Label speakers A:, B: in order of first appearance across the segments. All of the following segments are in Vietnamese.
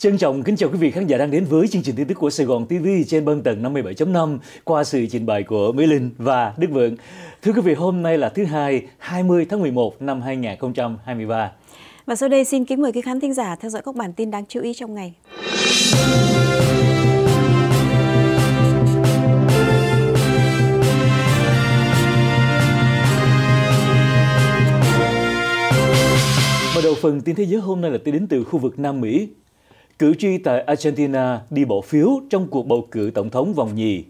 A: Trân trọng kính chào quý vị khán giả đang đến với chương trình tin tức của Sài Gòn TV trên băng tần 57.5 qua sự trình bày của Mỹ Linh và Đức Vượng. Thưa quý vị, hôm nay là thứ hai, 20 tháng 11 năm 2023.
B: Và sau đây xin kính mời quý khán thính giả theo dõi các bản tin đáng chú ý trong ngày.
A: Mở đầu phần tin thế giới hôm nay là tin đến từ khu vực Nam Mỹ cử tri tại Argentina đi bỏ phiếu trong cuộc bầu cử tổng thống vòng nhì.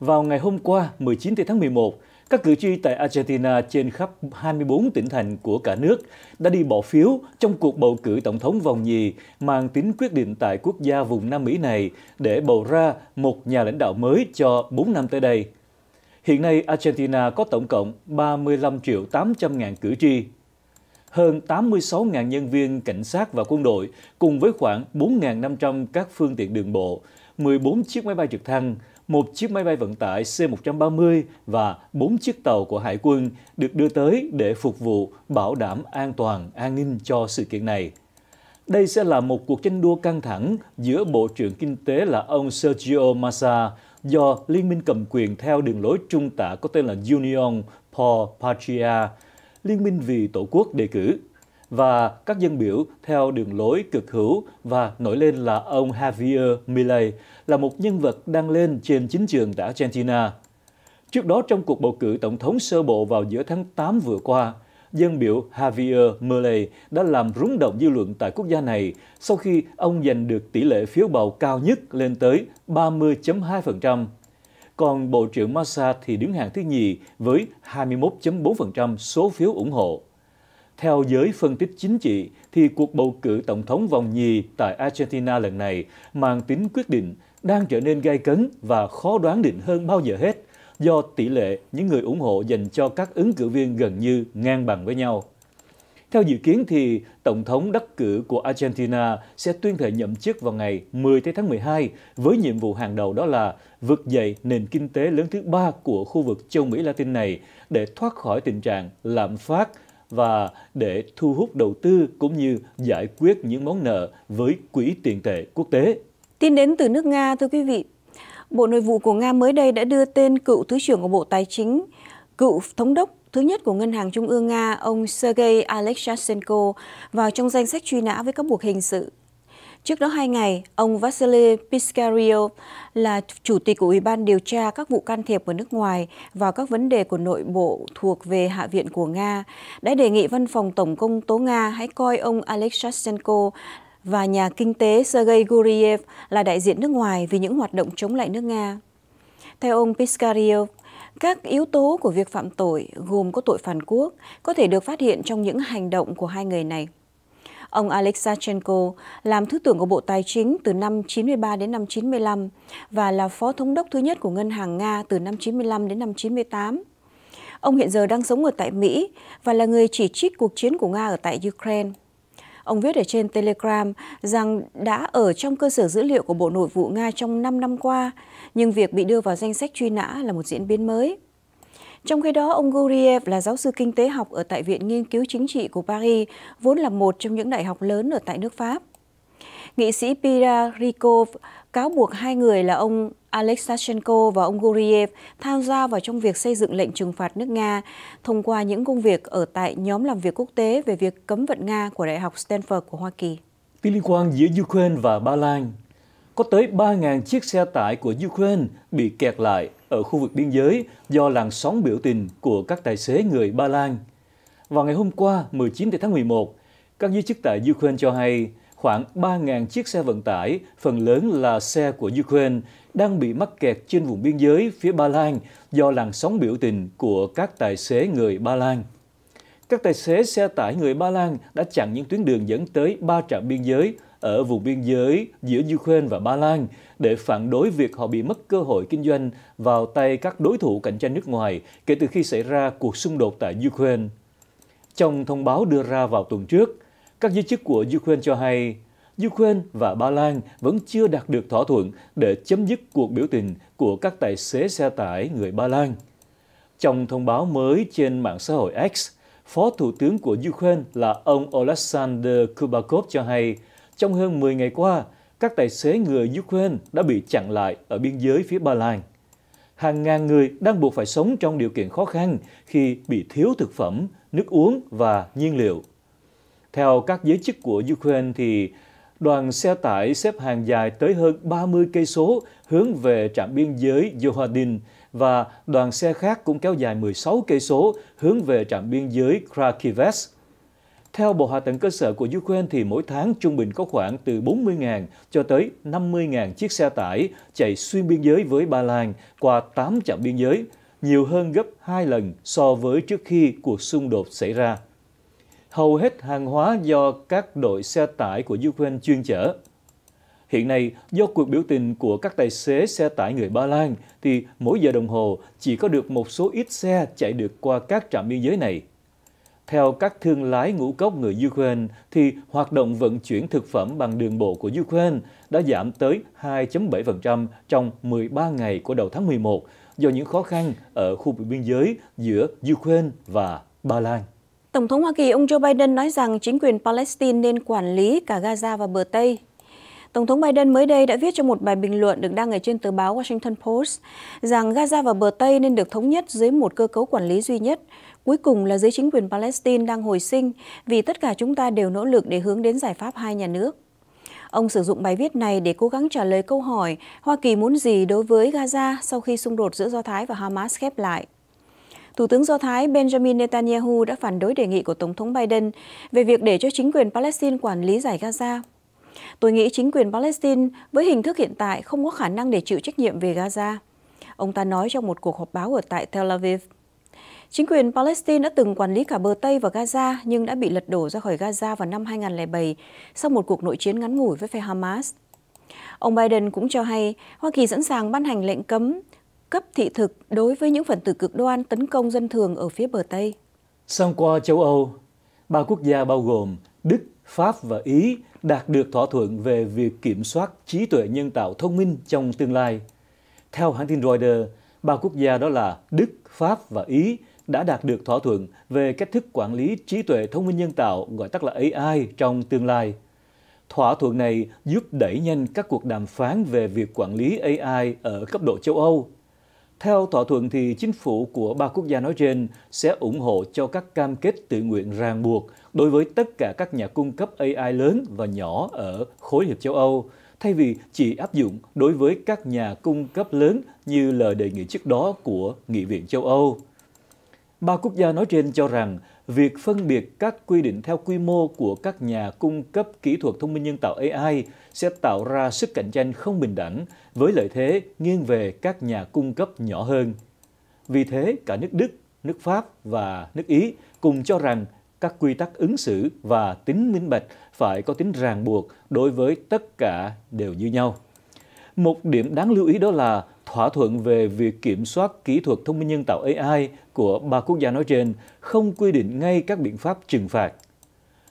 A: Vào ngày hôm qua, 19 tháng 11, các cử tri tại Argentina trên khắp 24 tỉnh thành của cả nước đã đi bỏ phiếu trong cuộc bầu cử tổng thống vòng nhì mang tính quyết định tại quốc gia vùng Nam Mỹ này để bầu ra một nhà lãnh đạo mới cho 4 năm tới đây. Hiện nay, Argentina có tổng cộng 35 triệu 800 ngàn cử tri hơn 86.000 nhân viên cảnh sát và quân đội cùng với khoảng 4.500 các phương tiện đường bộ, 14 chiếc máy bay trực thăng, một chiếc máy bay vận tải C-130 và 4 chiếc tàu của Hải quân được đưa tới để phục vụ bảo đảm an toàn, an ninh cho sự kiện này. Đây sẽ là một cuộc tranh đua căng thẳng giữa Bộ trưởng Kinh tế là ông Sergio Massa do Liên minh cầm quyền theo đường lối trung tả có tên là Union Paul Patria Liên minh vì Tổ quốc đề cử và các dân biểu theo đường lối cực hữu và nổi lên là ông Javier Milei là một nhân vật đang lên trên chính trường tại Argentina. Trước đó trong cuộc bầu cử tổng thống sơ bộ vào giữa tháng 8 vừa qua, dân biểu Javier Milei đã làm rúng động dư luận tại quốc gia này sau khi ông giành được tỷ lệ phiếu bầu cao nhất lên tới 30.2% còn Bộ trưởng Massa thì đứng hàng thứ nhì với 21.4% số phiếu ủng hộ. Theo giới phân tích chính trị, thì cuộc bầu cử tổng thống vòng nhì tại Argentina lần này mang tính quyết định đang trở nên gay cấn và khó đoán định hơn bao giờ hết do tỷ lệ những người ủng hộ dành cho các ứng cử viên gần như ngang bằng với nhau. Theo dự kiến thì Tổng thống đắc cử của Argentina sẽ tuyên thệ nhậm chức vào ngày 10 tháng 12 với nhiệm vụ hàng đầu đó là vực dậy nền kinh tế lớn thứ ba của khu vực châu Mỹ Latin này để thoát khỏi tình trạng lạm phát và để thu hút đầu tư cũng như giải quyết những món nợ với quỹ tiền tệ quốc tế.
B: Tin đến từ nước Nga, thưa quý vị, Bộ Nội vụ của Nga mới đây đã đưa tên cựu Thứ trưởng của Bộ Tài chính, cựu Thống đốc thứ nhất của Ngân hàng Trung ương Nga, ông Sergei Alexashenko, vào trong danh sách truy nã với các buộc hình sự. Trước đó hai ngày, ông Vasily Piskaryov là chủ tịch của Ủy ban điều tra các vụ can thiệp ở nước ngoài vào các vấn đề của nội bộ thuộc về Hạ viện của Nga, đã đề nghị văn phòng Tổng công tố Nga hãy coi ông Alexashenko và nhà kinh tế Sergei Guriev là đại diện nước ngoài vì những hoạt động chống lại nước Nga. Theo ông Piskaryov các yếu tố của việc phạm tội gồm có tội phản quốc có thể được phát hiện trong những hành động của hai người này. Ông Alexachenko làm thứ trưởng của Bộ Tài chính từ năm 93 đến năm 95 và là phó thống đốc thứ nhất của Ngân hàng Nga từ năm 95 đến năm 98. Ông hiện giờ đang sống ở tại Mỹ và là người chỉ trích cuộc chiến của Nga ở tại Ukraine. Ông viết ở trên Telegram rằng đã ở trong cơ sở dữ liệu của Bộ Nội vụ Nga trong 5 năm qua, nhưng việc bị đưa vào danh sách truy nã là một diễn biến mới. Trong khi đó, ông Guriev là giáo sư kinh tế học ở tại Viện Nghiên cứu Chính trị của Paris, vốn là một trong những đại học lớn ở tại nước Pháp. Nghị sĩ Pira Rikov cáo buộc hai người là ông Alex Sachenko và ông Guriev tham gia vào trong việc xây dựng lệnh trừng phạt nước Nga thông qua những công việc ở tại nhóm làm việc quốc tế về việc cấm vận Nga của Đại học Stanford của Hoa Kỳ.
A: Tin liên quan giữa Ukraine và Ba Lan có tới 3.000 chiếc xe tải của Ukraine bị kẹt lại ở khu vực biên giới do làn sóng biểu tình của các tài xế người Ba Lan. Vào ngày hôm qua, 19 tháng 11, các giới chức tại Ukraine cho hay khoảng 3.000 chiếc xe vận tải, phần lớn là xe của Ukraine, đang bị mắc kẹt trên vùng biên giới phía Ba Lan do làn sóng biểu tình của các tài xế người Ba Lan. Các tài xế xe tải người Ba Lan đã chặn những tuyến đường dẫn tới ba trạm biên giới ở vùng biên giới giữa Ukraine và Ba Lan để phản đối việc họ bị mất cơ hội kinh doanh vào tay các đối thủ cạnh tranh nước ngoài kể từ khi xảy ra cuộc xung đột tại Ukraine. Trong thông báo đưa ra vào tuần trước, các giới chức của Ukraine cho hay Ukraine và Ba Lan vẫn chưa đạt được thỏa thuận để chấm dứt cuộc biểu tình của các tài xế xe tải người Ba Lan. Trong thông báo mới trên mạng xã hội X, Phó Thủ tướng của Ukraine là ông Oleksandr Kubakov cho hay, trong hơn 10 ngày qua, các tài xế người Ukraine đã bị chặn lại ở biên giới phía Ba Lan. Hàng ngàn người đang buộc phải sống trong điều kiện khó khăn khi bị thiếu thực phẩm, nước uống và nhiên liệu. Theo các giới chức của Ukraine thì đoàn xe tải xếp hàng dài tới hơn 30 cây số hướng về trạm biên giới Johadin và đoàn xe khác cũng kéo dài 16 cây số hướng về trạm biên giới Krakivets. Theo Bộ Hạ tầng cơ sở của Ukraine thì mỗi tháng trung bình có khoảng từ 40.000 cho tới 50.000 chiếc xe tải chạy xuyên biên giới với Ba Lan qua 8 trạm biên giới, nhiều hơn gấp 2 lần so với trước khi cuộc xung đột xảy ra hầu hết hàng hóa do các đội xe tải của Ukraine chuyên chở. Hiện nay, do cuộc biểu tình của các tài xế xe tải người Ba Lan, thì mỗi giờ đồng hồ chỉ có được một số ít xe chạy được qua các trạm biên giới này. Theo các thương lái ngũ cốc người Ukraine, thì hoạt động vận chuyển thực phẩm bằng đường bộ của Ukraine đã giảm tới 2.7% trong 13 ngày của đầu tháng 11 do những khó khăn ở khu vực biên giới giữa Ukraine và Ba Lan.
B: Tổng thống Hoa Kỳ ông Joe Biden nói rằng chính quyền Palestine nên quản lý cả Gaza và bờ Tây. Tổng thống Biden mới đây đã viết trong một bài bình luận được đăng ở trên tờ báo Washington Post rằng Gaza và bờ Tây nên được thống nhất dưới một cơ cấu quản lý duy nhất, cuối cùng là dưới chính quyền Palestine đang hồi sinh vì tất cả chúng ta đều nỗ lực để hướng đến giải pháp hai nhà nước. Ông sử dụng bài viết này để cố gắng trả lời câu hỏi Hoa Kỳ muốn gì đối với Gaza sau khi xung đột giữa Do Thái và Hamas khép lại. Thủ tướng Do Thái Benjamin Netanyahu đã phản đối đề nghị của Tổng thống Biden về việc để cho chính quyền Palestine quản lý giải Gaza. Tôi nghĩ chính quyền Palestine với hình thức hiện tại không có khả năng để chịu trách nhiệm về Gaza. Ông ta nói trong một cuộc họp báo ở tại Tel Aviv. Chính quyền Palestine đã từng quản lý cả bờ Tây và Gaza nhưng đã bị lật đổ ra khỏi Gaza vào năm 2007 sau một cuộc nội chiến ngắn ngủi với phe Hamas. Ông Biden cũng cho hay Hoa Kỳ sẵn sàng ban hành lệnh cấm cấp thị thực đối với những phần tử cực đoan tấn công dân thường ở phía bờ Tây.
A: Sang qua châu Âu, ba quốc gia bao gồm Đức, Pháp và Ý đạt được thỏa thuận về việc kiểm soát trí tuệ nhân tạo thông minh trong tương lai. Theo hãng tin Reuters, ba quốc gia đó là Đức, Pháp và Ý đã đạt được thỏa thuận về cách thức quản lý trí tuệ thông minh nhân tạo gọi tắt là AI trong tương lai. Thỏa thuận này giúp đẩy nhanh các cuộc đàm phán về việc quản lý AI ở cấp độ châu Âu theo thỏa thuận thì chính phủ của ba quốc gia nói trên sẽ ủng hộ cho các cam kết tự nguyện ràng buộc đối với tất cả các nhà cung cấp AI lớn và nhỏ ở khối hiệp châu Âu, thay vì chỉ áp dụng đối với các nhà cung cấp lớn như lời đề nghị trước đó của Nghị viện châu Âu. Ba quốc gia nói trên cho rằng việc phân biệt các quy định theo quy mô của các nhà cung cấp kỹ thuật thông minh nhân tạo AI sẽ tạo ra sức cạnh tranh không bình đẳng với lợi thế nghiêng về các nhà cung cấp nhỏ hơn. Vì thế, cả nước Đức, nước Pháp và nước Ý cùng cho rằng các quy tắc ứng xử và tính minh bạch phải có tính ràng buộc đối với tất cả đều như nhau. Một điểm đáng lưu ý đó là thỏa thuận về việc kiểm soát kỹ thuật thông minh nhân tạo AI của ba quốc gia nói trên không quy định ngay các biện pháp trừng phạt.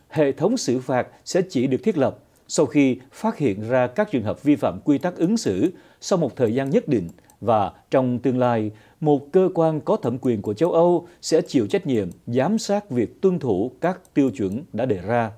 A: Hệ thống xử phạt sẽ chỉ được thiết lập sau khi phát hiện ra các trường hợp vi phạm quy tắc ứng xử sau một thời gian nhất định và trong tương lai, một cơ quan có thẩm quyền của châu Âu sẽ chịu trách nhiệm giám sát việc tuân thủ các tiêu chuẩn đã đề ra.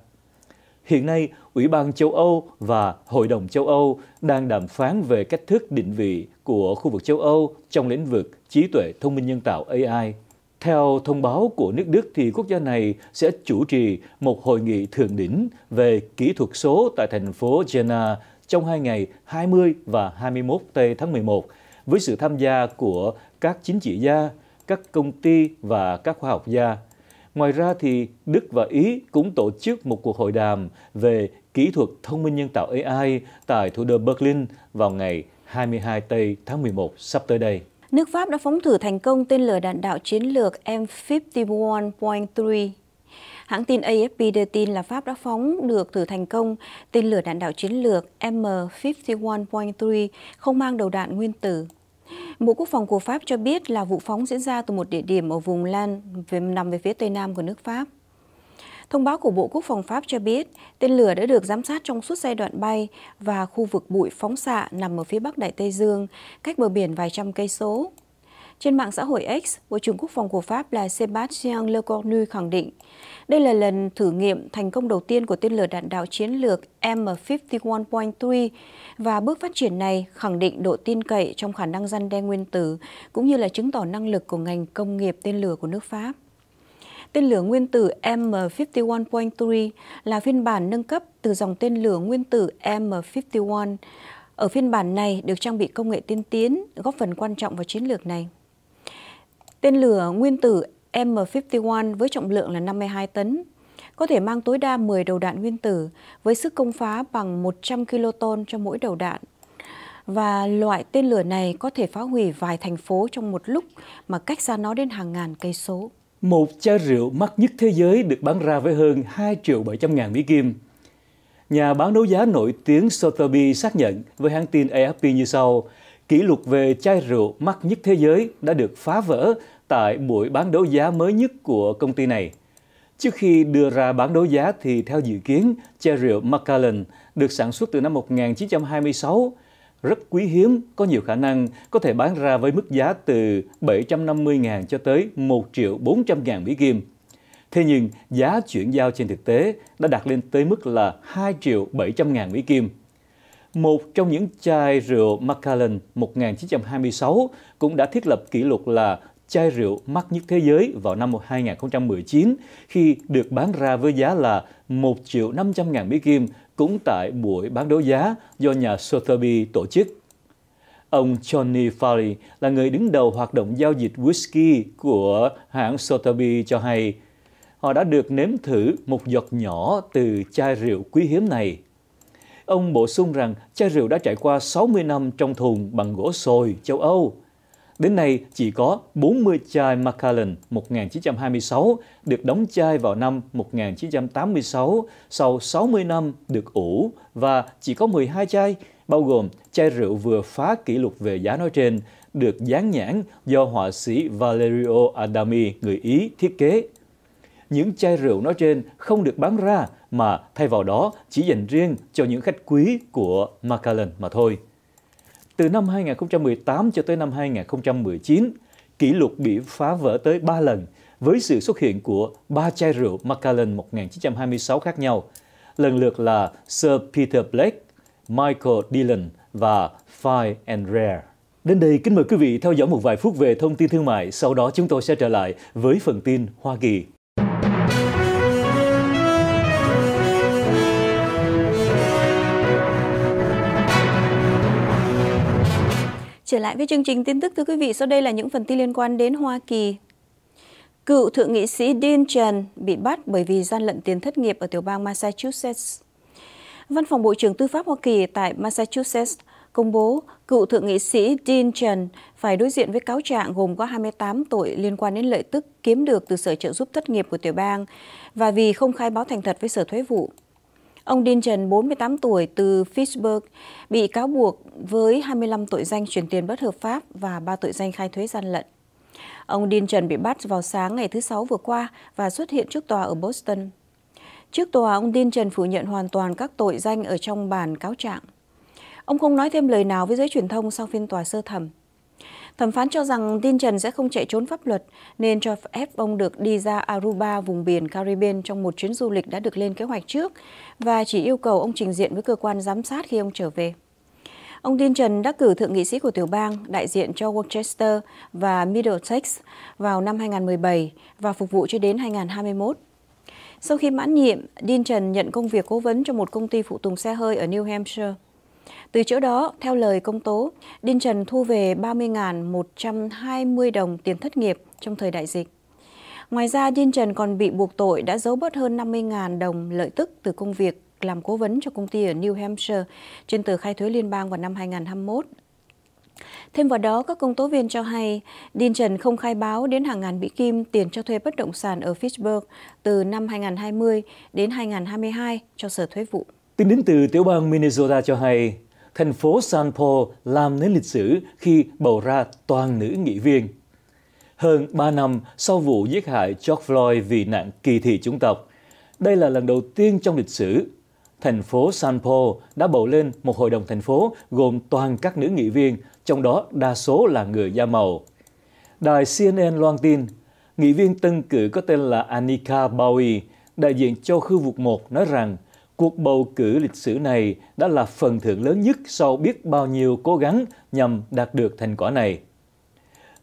A: Hiện nay, Ủy ban châu Âu và Hội đồng châu Âu đang đàm phán về cách thức định vị của khu vực châu Âu trong lĩnh vực trí tuệ thông minh nhân tạo AI – theo thông báo của nước Đức thì quốc gia này sẽ chủ trì một hội nghị thượng đỉnh về kỹ thuật số tại thành phố Jena trong hai ngày 20 và 21 tây tháng 11 với sự tham gia của các chính trị gia, các công ty và các khoa học gia. Ngoài ra thì Đức và Ý cũng tổ chức một cuộc hội đàm về kỹ thuật thông minh nhân tạo AI tại thủ đô Berlin vào ngày 22 tây tháng 11 sắp tới đây.
B: Nước Pháp đã phóng thử thành công tên lửa đạn đạo chiến lược M51.3. Hãng tin AFP đưa tin là Pháp đã phóng được thử thành công tên lửa đạn đạo chiến lược M51.3 không mang đầu đạn nguyên tử. Bộ Quốc phòng của Pháp cho biết là vụ phóng diễn ra từ một địa điểm ở vùng Lan nằm về phía tây nam của nước Pháp. Thông báo của Bộ Quốc phòng Pháp cho biết, tên lửa đã được giám sát trong suốt giai đoạn bay và khu vực bụi phóng xạ nằm ở phía bắc Đại Tây Dương, cách bờ biển vài trăm cây số. Trên mạng xã hội X, Bộ trưởng Quốc phòng của Pháp là Sébastien Lecornu khẳng định, đây là lần thử nghiệm thành công đầu tiên của tên lửa đạn đạo chiến lược M51.3 và bước phát triển này khẳng định độ tin cậy trong khả năng răn đe nguyên tử cũng như là chứng tỏ năng lực của ngành công nghiệp tên lửa của nước Pháp. Tên lửa nguyên tử M51.3 là phiên bản nâng cấp từ dòng tên lửa nguyên tử M51. Ở phiên bản này được trang bị công nghệ tiên tiến, góp phần quan trọng vào chiến lược này. Tên lửa nguyên tử M51 với trọng lượng là 52 tấn, có thể mang tối đa 10 đầu đạn nguyên tử với sức công phá bằng 100 kiloton cho mỗi đầu đạn. Và loại tên lửa này có thể phá hủy vài thành phố trong một lúc mà cách xa nó đến hàng ngàn cây số
A: một chai rượu mắc nhất thế giới được bán ra với hơn 2 triệu 700 ngàn Mỹ Kim. Nhà báo đấu giá nổi tiếng Sotheby xác nhận với hãng tin AFP như sau, kỷ lục về chai rượu mắc nhất thế giới đã được phá vỡ tại buổi bán đấu giá mới nhất của công ty này. Trước khi đưa ra bán đấu giá thì theo dự kiến, chai rượu Macallan được sản xuất từ năm 1926 rất quý hiếm, có nhiều khả năng có thể bán ra với mức giá từ 750.000 cho tới 1 triệu 400.000 Mỹ Kim. Thế nhưng, giá chuyển giao trên thực tế đã đạt lên tới mức là 2 triệu 700.000 Mỹ Kim. Một trong những chai rượu Macallan 1926 cũng đã thiết lập kỷ lục là chai rượu mắc nhất thế giới vào năm 2019 khi được bán ra với giá là 1 triệu 500 ngàn Mỹ Kim cũng tại buổi bán đấu giá do nhà Sotheby tổ chức. Ông Johnny Farley là người đứng đầu hoạt động giao dịch whisky của hãng Sotheby cho hay, họ đã được nếm thử một giọt nhỏ từ chai rượu quý hiếm này. Ông bổ sung rằng chai rượu đã trải qua 60 năm trong thùng bằng gỗ sồi châu Âu – Đến nay, chỉ có 40 chai Macallan 1926 được đóng chai vào năm 1986 sau 60 năm được ủ và chỉ có 12 chai, bao gồm chai rượu vừa phá kỷ lục về giá nói trên, được dán nhãn do họa sĩ Valerio Adami, người Ý, thiết kế. Những chai rượu nói trên không được bán ra mà thay vào đó chỉ dành riêng cho những khách quý của Macallan mà thôi từ năm 2018 cho tới năm 2019, kỷ lục bị phá vỡ tới 3 lần với sự xuất hiện của ba chai rượu Macallan 1926 khác nhau, lần lượt là Sir Peter Blake, Michael Dillon và Fine and Rare. Đến đây, kính mời quý vị theo dõi một vài phút về thông tin thương mại, sau đó chúng tôi sẽ trở lại với phần tin Hoa Kỳ.
B: Trở lại với chương trình tin tức thưa quý vị, sau đây là những phần tin liên quan đến Hoa Kỳ. Cựu thượng nghị sĩ Dean Chan bị bắt bởi vì gian lận tiền thất nghiệp ở tiểu bang Massachusetts. Văn phòng Bộ trưởng Tư pháp Hoa Kỳ tại Massachusetts công bố cựu thượng nghị sĩ Dean Chan phải đối diện với cáo trạng gồm có 28 tội liên quan đến lợi tức kiếm được từ sở trợ giúp thất nghiệp của tiểu bang và vì không khai báo thành thật với sở thuế vụ. Ông Dinchen, 48 tuổi, từ Pittsburgh, bị cáo buộc với 25 tội danh chuyển tiền bất hợp pháp và 3 tội danh khai thuế gian lận. Ông Trần bị bắt vào sáng ngày thứ Sáu vừa qua và xuất hiện trước tòa ở Boston. Trước tòa, ông Trần phủ nhận hoàn toàn các tội danh ở trong bản cáo trạng. Ông không nói thêm lời nào với giới truyền thông sau phiên tòa sơ thẩm. Thẩm phán cho rằng tin Trần sẽ không chạy trốn pháp luật nên cho phép ông được đi ra Aruba vùng biển Caribbean trong một chuyến du lịch đã được lên kế hoạch trước và chỉ yêu cầu ông trình diện với cơ quan giám sát khi ông trở về. Ông Tin Trần đã cử thượng nghị sĩ của tiểu bang đại diện cho Worcester và Middlesex vào năm 2017 và phục vụ cho đến 2021. Sau khi mãn nhiệm, Dean Trần nhận công việc cố vấn cho một công ty phụ tùng xe hơi ở New Hampshire. Từ chỗ đó, theo lời công tố, Đinh Trần thu về 30.120 đồng tiền thất nghiệp trong thời đại dịch. Ngoài ra, Đinh Trần còn bị buộc tội đã giấu bớt hơn 50.000 đồng lợi tức từ công việc làm cố vấn cho công ty ở New Hampshire trên tờ khai thuế liên bang vào năm 2021. Thêm vào đó, các công tố viên cho hay, Đinh Trần không khai báo đến hàng ngàn Mỹ Kim tiền cho thuê bất động sản ở Pittsburgh từ năm 2020 đến 2022 cho Sở Thuế vụ.
A: Tin đến từ tiểu bang Minnesota cho hay, thành phố San Paul làm nên lịch sử khi bầu ra toàn nữ nghị viên. Hơn 3 năm sau vụ giết hại George Floyd vì nạn kỳ thị chủng tộc, đây là lần đầu tiên trong lịch sử thành phố San Paul đã bầu lên một hội đồng thành phố gồm toàn các nữ nghị viên, trong đó đa số là người da màu. Đài CNN loan tin, nghị viên tân cử có tên là Annika Bowie, đại diện cho khu vực 1 nói rằng – Cuộc bầu cử lịch sử này đã là phần thưởng lớn nhất sau biết bao nhiêu cố gắng nhằm đạt được thành quả này.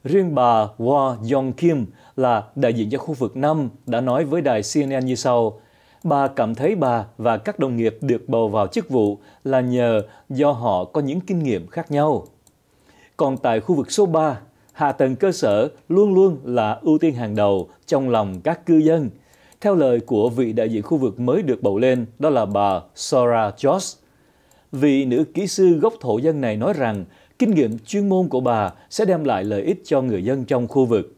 A: Riêng bà Wah Yong Kim là đại diện cho khu vực 5 đã nói với đài CNN như sau. Bà cảm thấy bà và các đồng nghiệp được bầu vào chức vụ là nhờ do họ có những kinh nghiệm khác nhau. Còn tại khu vực số 3, hạ tầng cơ sở luôn luôn là ưu tiên hàng đầu trong lòng các cư dân – theo lời của vị đại diện khu vực mới được bầu lên, đó là bà Sora George. Vị nữ kỹ sư gốc thổ dân này nói rằng kinh nghiệm chuyên môn của bà sẽ đem lại lợi ích cho người dân trong khu vực.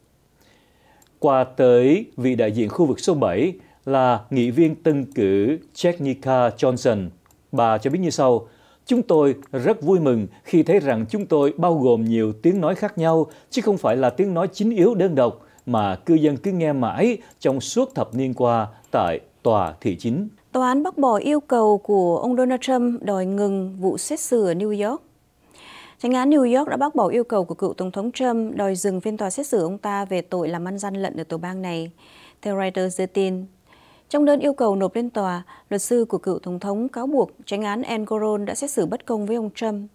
A: Qua tới vị đại diện khu vực số 7 là nghị viên tân cử Jessica Johnson. Bà cho biết như sau, Chúng tôi rất vui mừng khi thấy rằng chúng tôi bao gồm nhiều tiếng nói khác nhau, chứ không phải là tiếng nói chính yếu đơn độc, mà cư dân cứ nghe mãi trong suốt thập niên qua tại tòa thị chính.
B: Tòa án bác bỏ yêu cầu của ông Donald Trump đòi ngừng vụ xét xử ở New York. Tránh án New York đã bác bỏ yêu cầu của cựu Tổng thống Trump đòi dừng phiên tòa xét xử ông ta về tội làm ăn gian lận ở tiểu bang này, theo Reuters đưa tin. Trong đơn yêu cầu nộp lên tòa, luật sư của cựu Tổng thống cáo buộc tránh án Ann Goron đã xét xử bất công với ông Trump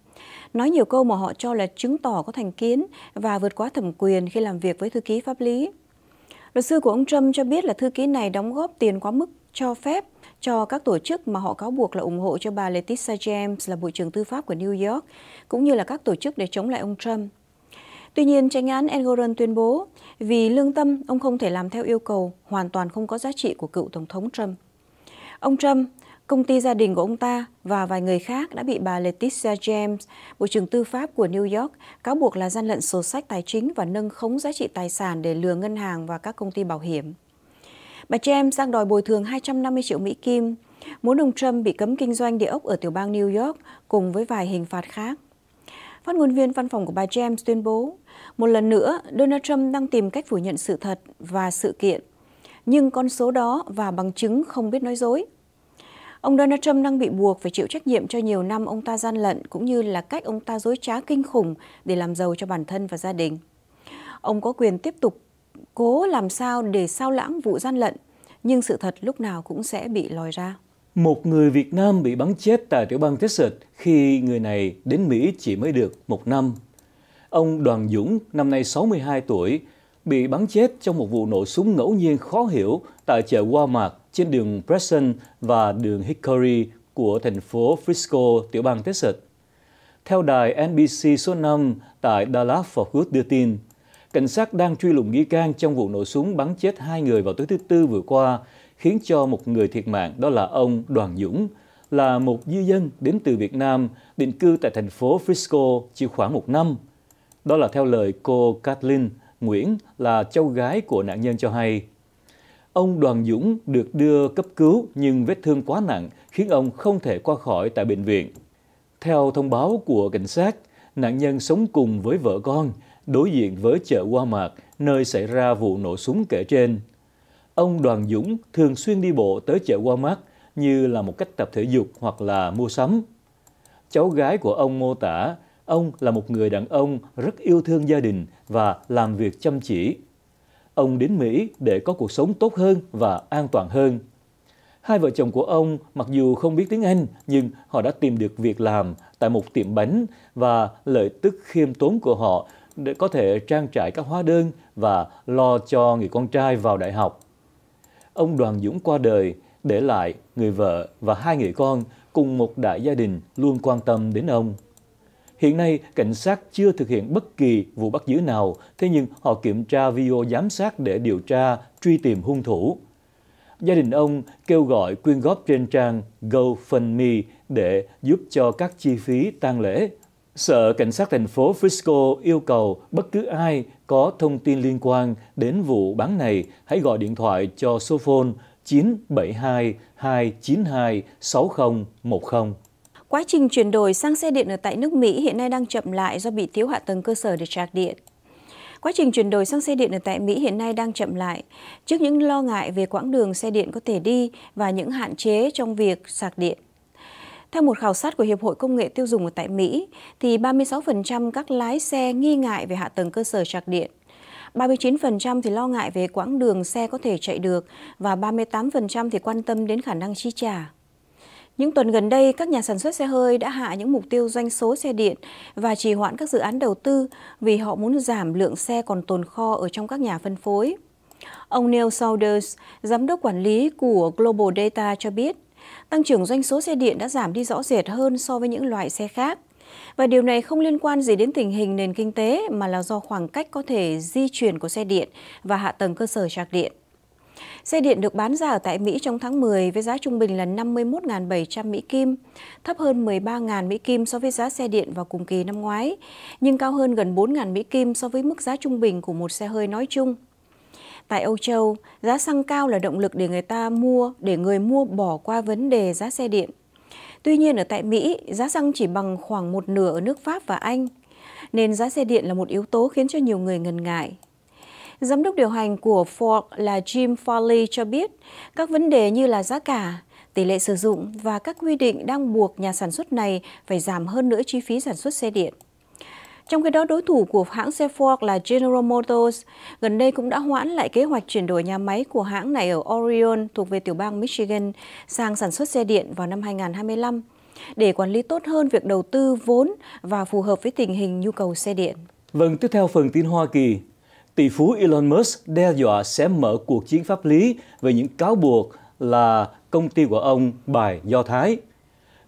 B: Nói nhiều câu mà họ cho là chứng tỏ có thành kiến và vượt quá thẩm quyền khi làm việc với thư ký pháp lý. Luật sư của ông Trump cho biết là thư ký này đóng góp tiền quá mức cho phép cho các tổ chức mà họ cáo buộc là ủng hộ cho bà Letitia James là Bộ trưởng Tư pháp của New York, cũng như là các tổ chức để chống lại ông Trump. Tuy nhiên, tranh án Engoron tuyên bố, vì lương tâm, ông không thể làm theo yêu cầu hoàn toàn không có giá trị của cựu Tổng thống Trump. Ông Trump công ty gia đình của ông ta và vài người khác đã bị bà Letitia James, Bộ trưởng Tư pháp của New York, cáo buộc là gian lận sổ sách tài chính và nâng khống giá trị tài sản để lừa ngân hàng và các công ty bảo hiểm. Bà James đang đòi bồi thường 250 triệu Mỹ Kim, muốn ông Trump bị cấm kinh doanh địa ốc ở tiểu bang New York cùng với vài hình phạt khác. Phát ngôn viên văn phòng của bà James tuyên bố, một lần nữa, Donald Trump đang tìm cách phủ nhận sự thật và sự kiện. Nhưng con số đó và bằng chứng không biết nói dối. Ông Donald Trump đang bị buộc phải chịu trách nhiệm cho nhiều năm ông ta gian lận cũng như là cách ông ta dối trá kinh khủng để làm giàu cho bản thân và gia đình. Ông có quyền tiếp tục cố làm sao để sao lãng vụ gian lận, nhưng sự thật lúc nào cũng sẽ bị lòi ra.
A: Một người Việt Nam bị bắn chết tại tiểu bang Texas khi người này đến Mỹ chỉ mới được một năm. Ông Đoàn Dũng, năm nay 62 tuổi, bị bắn chết trong một vụ nổ súng ngẫu nhiên khó hiểu tại chợ Walmart trên đường Preston và đường Hickory của thành phố Frisco, tiểu bang Texas. Theo đài NBC số 5 tại Dallas-Fort Worth đưa tin, cảnh sát đang truy lùng nghi can trong vụ nổ súng bắn chết hai người vào tối thứ Tư vừa qua, khiến cho một người thiệt mạng đó là ông Đoàn Dũng, là một di dân đến từ Việt Nam, định cư tại thành phố Frisco chỉ khoảng một năm. Đó là theo lời cô Kathleen Nguyễn là cháu gái của nạn nhân cho hay. Ông Đoàn Dũng được đưa cấp cứu nhưng vết thương quá nặng khiến ông không thể qua khỏi tại bệnh viện. Theo thông báo của cảnh sát, nạn nhân sống cùng với vợ con, đối diện với chợ Qua Mạc, nơi xảy ra vụ nổ súng kể trên. Ông Đoàn Dũng thường xuyên đi bộ tới chợ Qua Mạc như là một cách tập thể dục hoặc là mua sắm. Cháu gái của ông mô tả, ông là một người đàn ông rất yêu thương gia đình và làm việc chăm chỉ. Ông đến Mỹ để có cuộc sống tốt hơn và an toàn hơn. Hai vợ chồng của ông mặc dù không biết tiếng Anh nhưng họ đã tìm được việc làm tại một tiệm bánh và lợi tức khiêm tốn của họ để có thể trang trải các hóa đơn và lo cho người con trai vào đại học. Ông Đoàn Dũng qua đời, để lại người vợ và hai người con cùng một đại gia đình luôn quan tâm đến ông. Hiện nay, cảnh sát chưa thực hiện bất kỳ vụ bắt giữ nào, thế nhưng họ kiểm tra video giám sát để điều tra, truy tìm hung thủ. Gia đình ông kêu gọi quyên góp trên trang GoFundMe để giúp cho các chi phí tang lễ. Sợ cảnh sát thành phố Frisco yêu cầu bất cứ ai có thông tin liên quan đến vụ bán này, hãy gọi điện thoại cho số phone 972 292 6010.
B: Quá trình chuyển đổi sang xe điện ở tại nước Mỹ hiện nay đang chậm lại do bị thiếu hạ tầng cơ sở để sạc điện. Quá trình chuyển đổi sang xe điện ở tại Mỹ hiện nay đang chậm lại. Trước những lo ngại về quãng đường xe điện có thể đi và những hạn chế trong việc sạc điện. Theo một khảo sát của Hiệp hội Công nghệ tiêu dùng ở tại Mỹ, thì 36% các lái xe nghi ngại về hạ tầng cơ sở sạc điện. 39% thì lo ngại về quãng đường xe có thể chạy được và 38% thì quan tâm đến khả năng chi trả. Những tuần gần đây, các nhà sản xuất xe hơi đã hạ những mục tiêu doanh số xe điện và trì hoãn các dự án đầu tư vì họ muốn giảm lượng xe còn tồn kho ở trong các nhà phân phối. Ông Neil Saunders, giám đốc quản lý của Global Data cho biết, tăng trưởng doanh số xe điện đã giảm đi rõ rệt hơn so với những loại xe khác. Và điều này không liên quan gì đến tình hình nền kinh tế mà là do khoảng cách có thể di chuyển của xe điện và hạ tầng cơ sở sạc điện. Xe điện được bán ra ở tại Mỹ trong tháng 10 với giá trung bình là 51.700 Mỹ Kim, thấp hơn 13.000 Mỹ Kim so với giá xe điện vào cùng kỳ năm ngoái, nhưng cao hơn gần 4.000 Mỹ Kim so với mức giá trung bình của một xe hơi nói chung. Tại Âu Châu, giá xăng cao là động lực để người ta mua, để người mua bỏ qua vấn đề giá xe điện. Tuy nhiên ở tại Mỹ, giá xăng chỉ bằng khoảng một nửa ở nước Pháp và Anh, nên giá xe điện là một yếu tố khiến cho nhiều người ngần ngại. Giám đốc điều hành của Ford là Jim Foley cho biết, các vấn đề như là giá cả, tỷ lệ sử dụng và các quy định đang buộc nhà sản xuất này phải giảm hơn nữa chi phí sản xuất xe điện. Trong khi đó, đối thủ của hãng xe Ford là General Motors gần đây cũng đã hoãn lại kế hoạch chuyển đổi nhà máy của hãng này ở Orion thuộc về tiểu bang Michigan sang sản xuất xe điện vào năm 2025 để quản lý tốt hơn việc đầu tư vốn và phù hợp với tình hình nhu cầu xe điện.
A: Vâng, tiếp theo phần tin Hoa Kỳ tỷ phú Elon Musk đe dọa sẽ mở cuộc chiến pháp lý về những cáo buộc là công ty của ông bài Do Thái.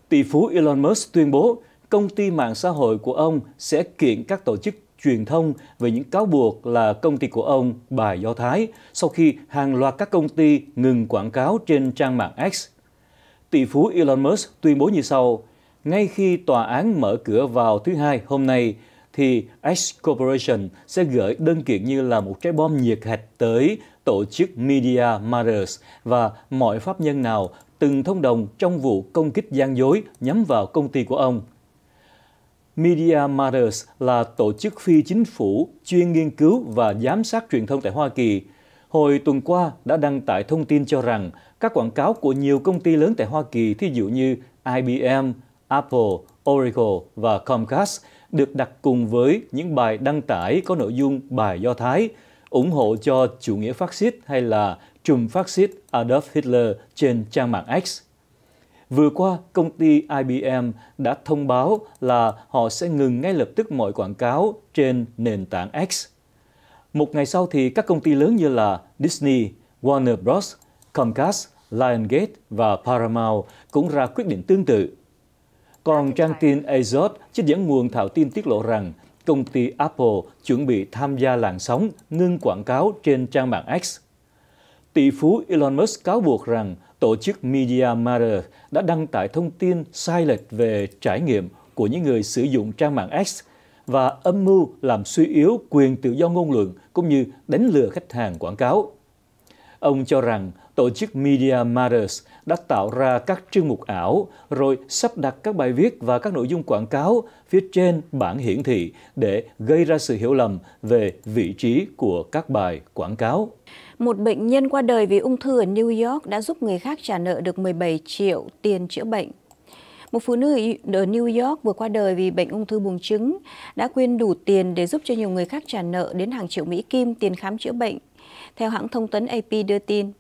A: Tỷ phú Elon Musk tuyên bố công ty mạng xã hội của ông sẽ kiện các tổ chức truyền thông về những cáo buộc là công ty của ông bài Do Thái sau khi hàng loạt các công ty ngừng quảng cáo trên trang mạng X. Tỷ phú Elon Musk tuyên bố như sau, ngay khi tòa án mở cửa vào thứ hai hôm nay, thì X Corporation sẽ gửi đơn kiện như là một trái bom nhiệt hạch tới tổ chức Media Matters và mọi pháp nhân nào từng thông đồng trong vụ công kích gian dối nhắm vào công ty của ông. Media Matters là tổ chức phi chính phủ chuyên nghiên cứu và giám sát truyền thông tại Hoa Kỳ. Hồi tuần qua đã đăng tải thông tin cho rằng các quảng cáo của nhiều công ty lớn tại Hoa Kỳ, thí dụ như IBM, Apple, Oracle và Comcast được đặt cùng với những bài đăng tải có nội dung bài Do Thái, ủng hộ cho chủ nghĩa phát xít hay là trùm phát xít Adolf Hitler trên trang mạng X. Vừa qua, công ty IBM đã thông báo là họ sẽ ngừng ngay lập tức mọi quảng cáo trên nền tảng X. Một ngày sau thì các công ty lớn như là Disney, Warner Bros., Comcast, Lionsgate và Paramount cũng ra quyết định tương tự. Còn trang tin Azot, trích dẫn nguồn thạo tin tiết lộ rằng công ty Apple chuẩn bị tham gia làn sóng ngưng quảng cáo trên trang mạng X. Tỷ phú Elon Musk cáo buộc rằng tổ chức Media Matter đã đăng tải thông tin sai lệch về trải nghiệm của những người sử dụng trang mạng X và âm mưu làm suy yếu quyền tự do ngôn luận cũng như đánh lừa khách hàng quảng cáo. Ông cho rằng tổ chức Media Matters đã tạo ra các chương mục ảo, rồi sắp đặt các bài viết và các nội dung quảng cáo phía trên bảng hiển thị để gây ra sự hiểu lầm về vị trí của các bài quảng cáo.
B: Một bệnh nhân qua đời vì ung thư ở New York đã giúp người khác trả nợ được 17 triệu tiền chữa bệnh. Một phụ nữ ở New York vừa qua đời vì bệnh ung thư buồng trứng đã quyên đủ tiền để giúp cho nhiều người khác trả nợ đến hàng triệu Mỹ Kim tiền khám chữa bệnh. Theo hãng thông tấn AP đưa tin,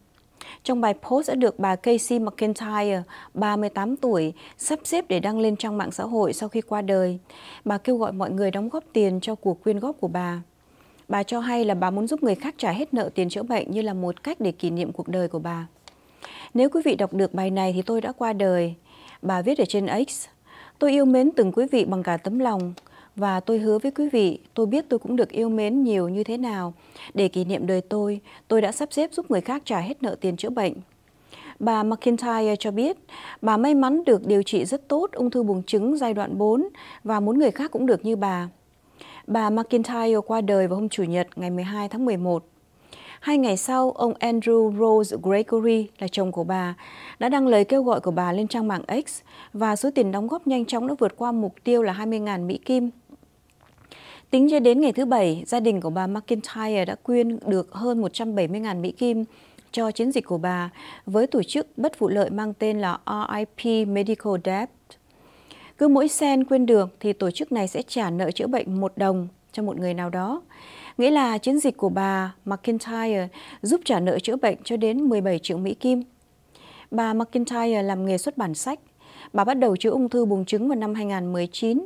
B: trong bài post đã được bà Casey McIntyre, 38 tuổi, sắp xếp để đăng lên trang mạng xã hội sau khi qua đời. Bà kêu gọi mọi người đóng góp tiền cho cuộc quyên góp của bà. Bà cho hay là bà muốn giúp người khác trả hết nợ tiền chữa bệnh như là một cách để kỷ niệm cuộc đời của bà. Nếu quý vị đọc được bài này thì tôi đã qua đời. Bà viết ở trên X. Tôi yêu mến từng quý vị bằng cả tấm lòng và tôi hứa với quý vị, tôi biết tôi cũng được yêu mến nhiều như thế nào. Để kỷ niệm đời tôi, tôi đã sắp xếp giúp người khác trả hết nợ tiền chữa bệnh. Bà McIntyre cho biết, bà may mắn được điều trị rất tốt ung thư buồng trứng giai đoạn 4 và muốn người khác cũng được như bà. Bà McIntyre qua đời vào hôm Chủ nhật ngày 12 tháng 11. Hai ngày sau, ông Andrew Rose Gregory, là chồng của bà, đã đăng lời kêu gọi của bà lên trang mạng X và số tiền đóng góp nhanh chóng đã vượt qua mục tiêu là 20.000 Mỹ Kim. Tính cho đến ngày thứ Bảy, gia đình của bà McIntyre đã quyên được hơn 170.000 Mỹ Kim cho chiến dịch của bà với tổ chức bất vụ lợi mang tên là RIP Medical Debt. Cứ mỗi sen quyên được thì tổ chức này sẽ trả nợ chữa bệnh một đồng cho một người nào đó. Nghĩa là chiến dịch của bà McIntyre giúp trả nợ chữa bệnh cho đến 17 triệu Mỹ Kim. Bà McIntyre làm nghề xuất bản sách. Bà bắt đầu chữa ung thư buồng trứng vào năm 2019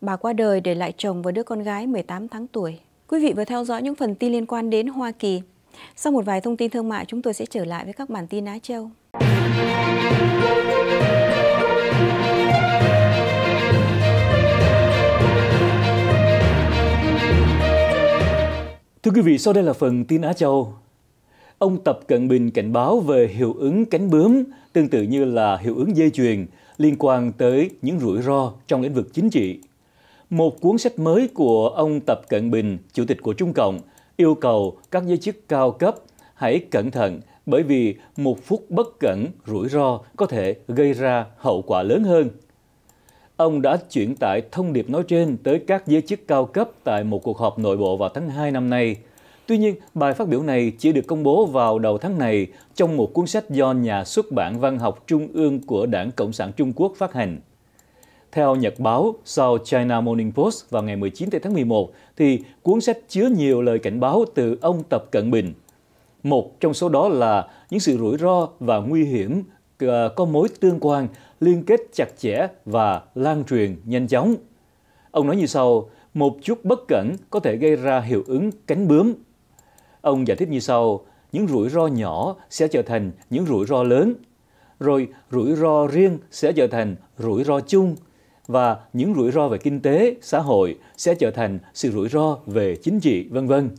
B: Bà qua đời để lại chồng và đứa con gái 18 tháng tuổi. Quý vị vừa theo dõi những phần tin liên quan đến Hoa Kỳ. Sau một vài thông tin thương mại, chúng tôi sẽ trở lại với các bản tin Á Châu.
A: Thưa quý vị, sau đây là phần tin Á Châu. Ông Tập Cận Bình cảnh báo về hiệu ứng cánh bướm, tương tự như là hiệu ứng dây chuyền, liên quan tới những rủi ro trong lĩnh vực chính trị một cuốn sách mới của ông Tập Cận Bình, Chủ tịch của Trung Cộng, yêu cầu các giới chức cao cấp hãy cẩn thận bởi vì một phút bất cẩn, rủi ro có thể gây ra hậu quả lớn hơn. Ông đã chuyển tải thông điệp nói trên tới các giới chức cao cấp tại một cuộc họp nội bộ vào tháng 2 năm nay. Tuy nhiên, bài phát biểu này chỉ được công bố vào đầu tháng này trong một cuốn sách do nhà xuất bản văn học trung ương của Đảng Cộng sản Trung Quốc phát hành. Theo nhật báo sau China Morning Post vào ngày 19 tháng 11, thì cuốn sách chứa nhiều lời cảnh báo từ ông Tập Cận Bình. Một trong số đó là những sự rủi ro và nguy hiểm ờ, có mối tương quan, liên kết chặt chẽ và lan truyền nhanh chóng. Ông nói như sau, một chút bất cẩn có thể gây ra hiệu ứng cánh bướm. Ông giải thích như sau, những rủi ro nhỏ sẽ trở thành những rủi ro lớn, rồi rủi ro riêng sẽ trở thành rủi ro chung, và những rủi ro về kinh tế, xã hội sẽ trở thành sự rủi ro về chính trị, vân vân.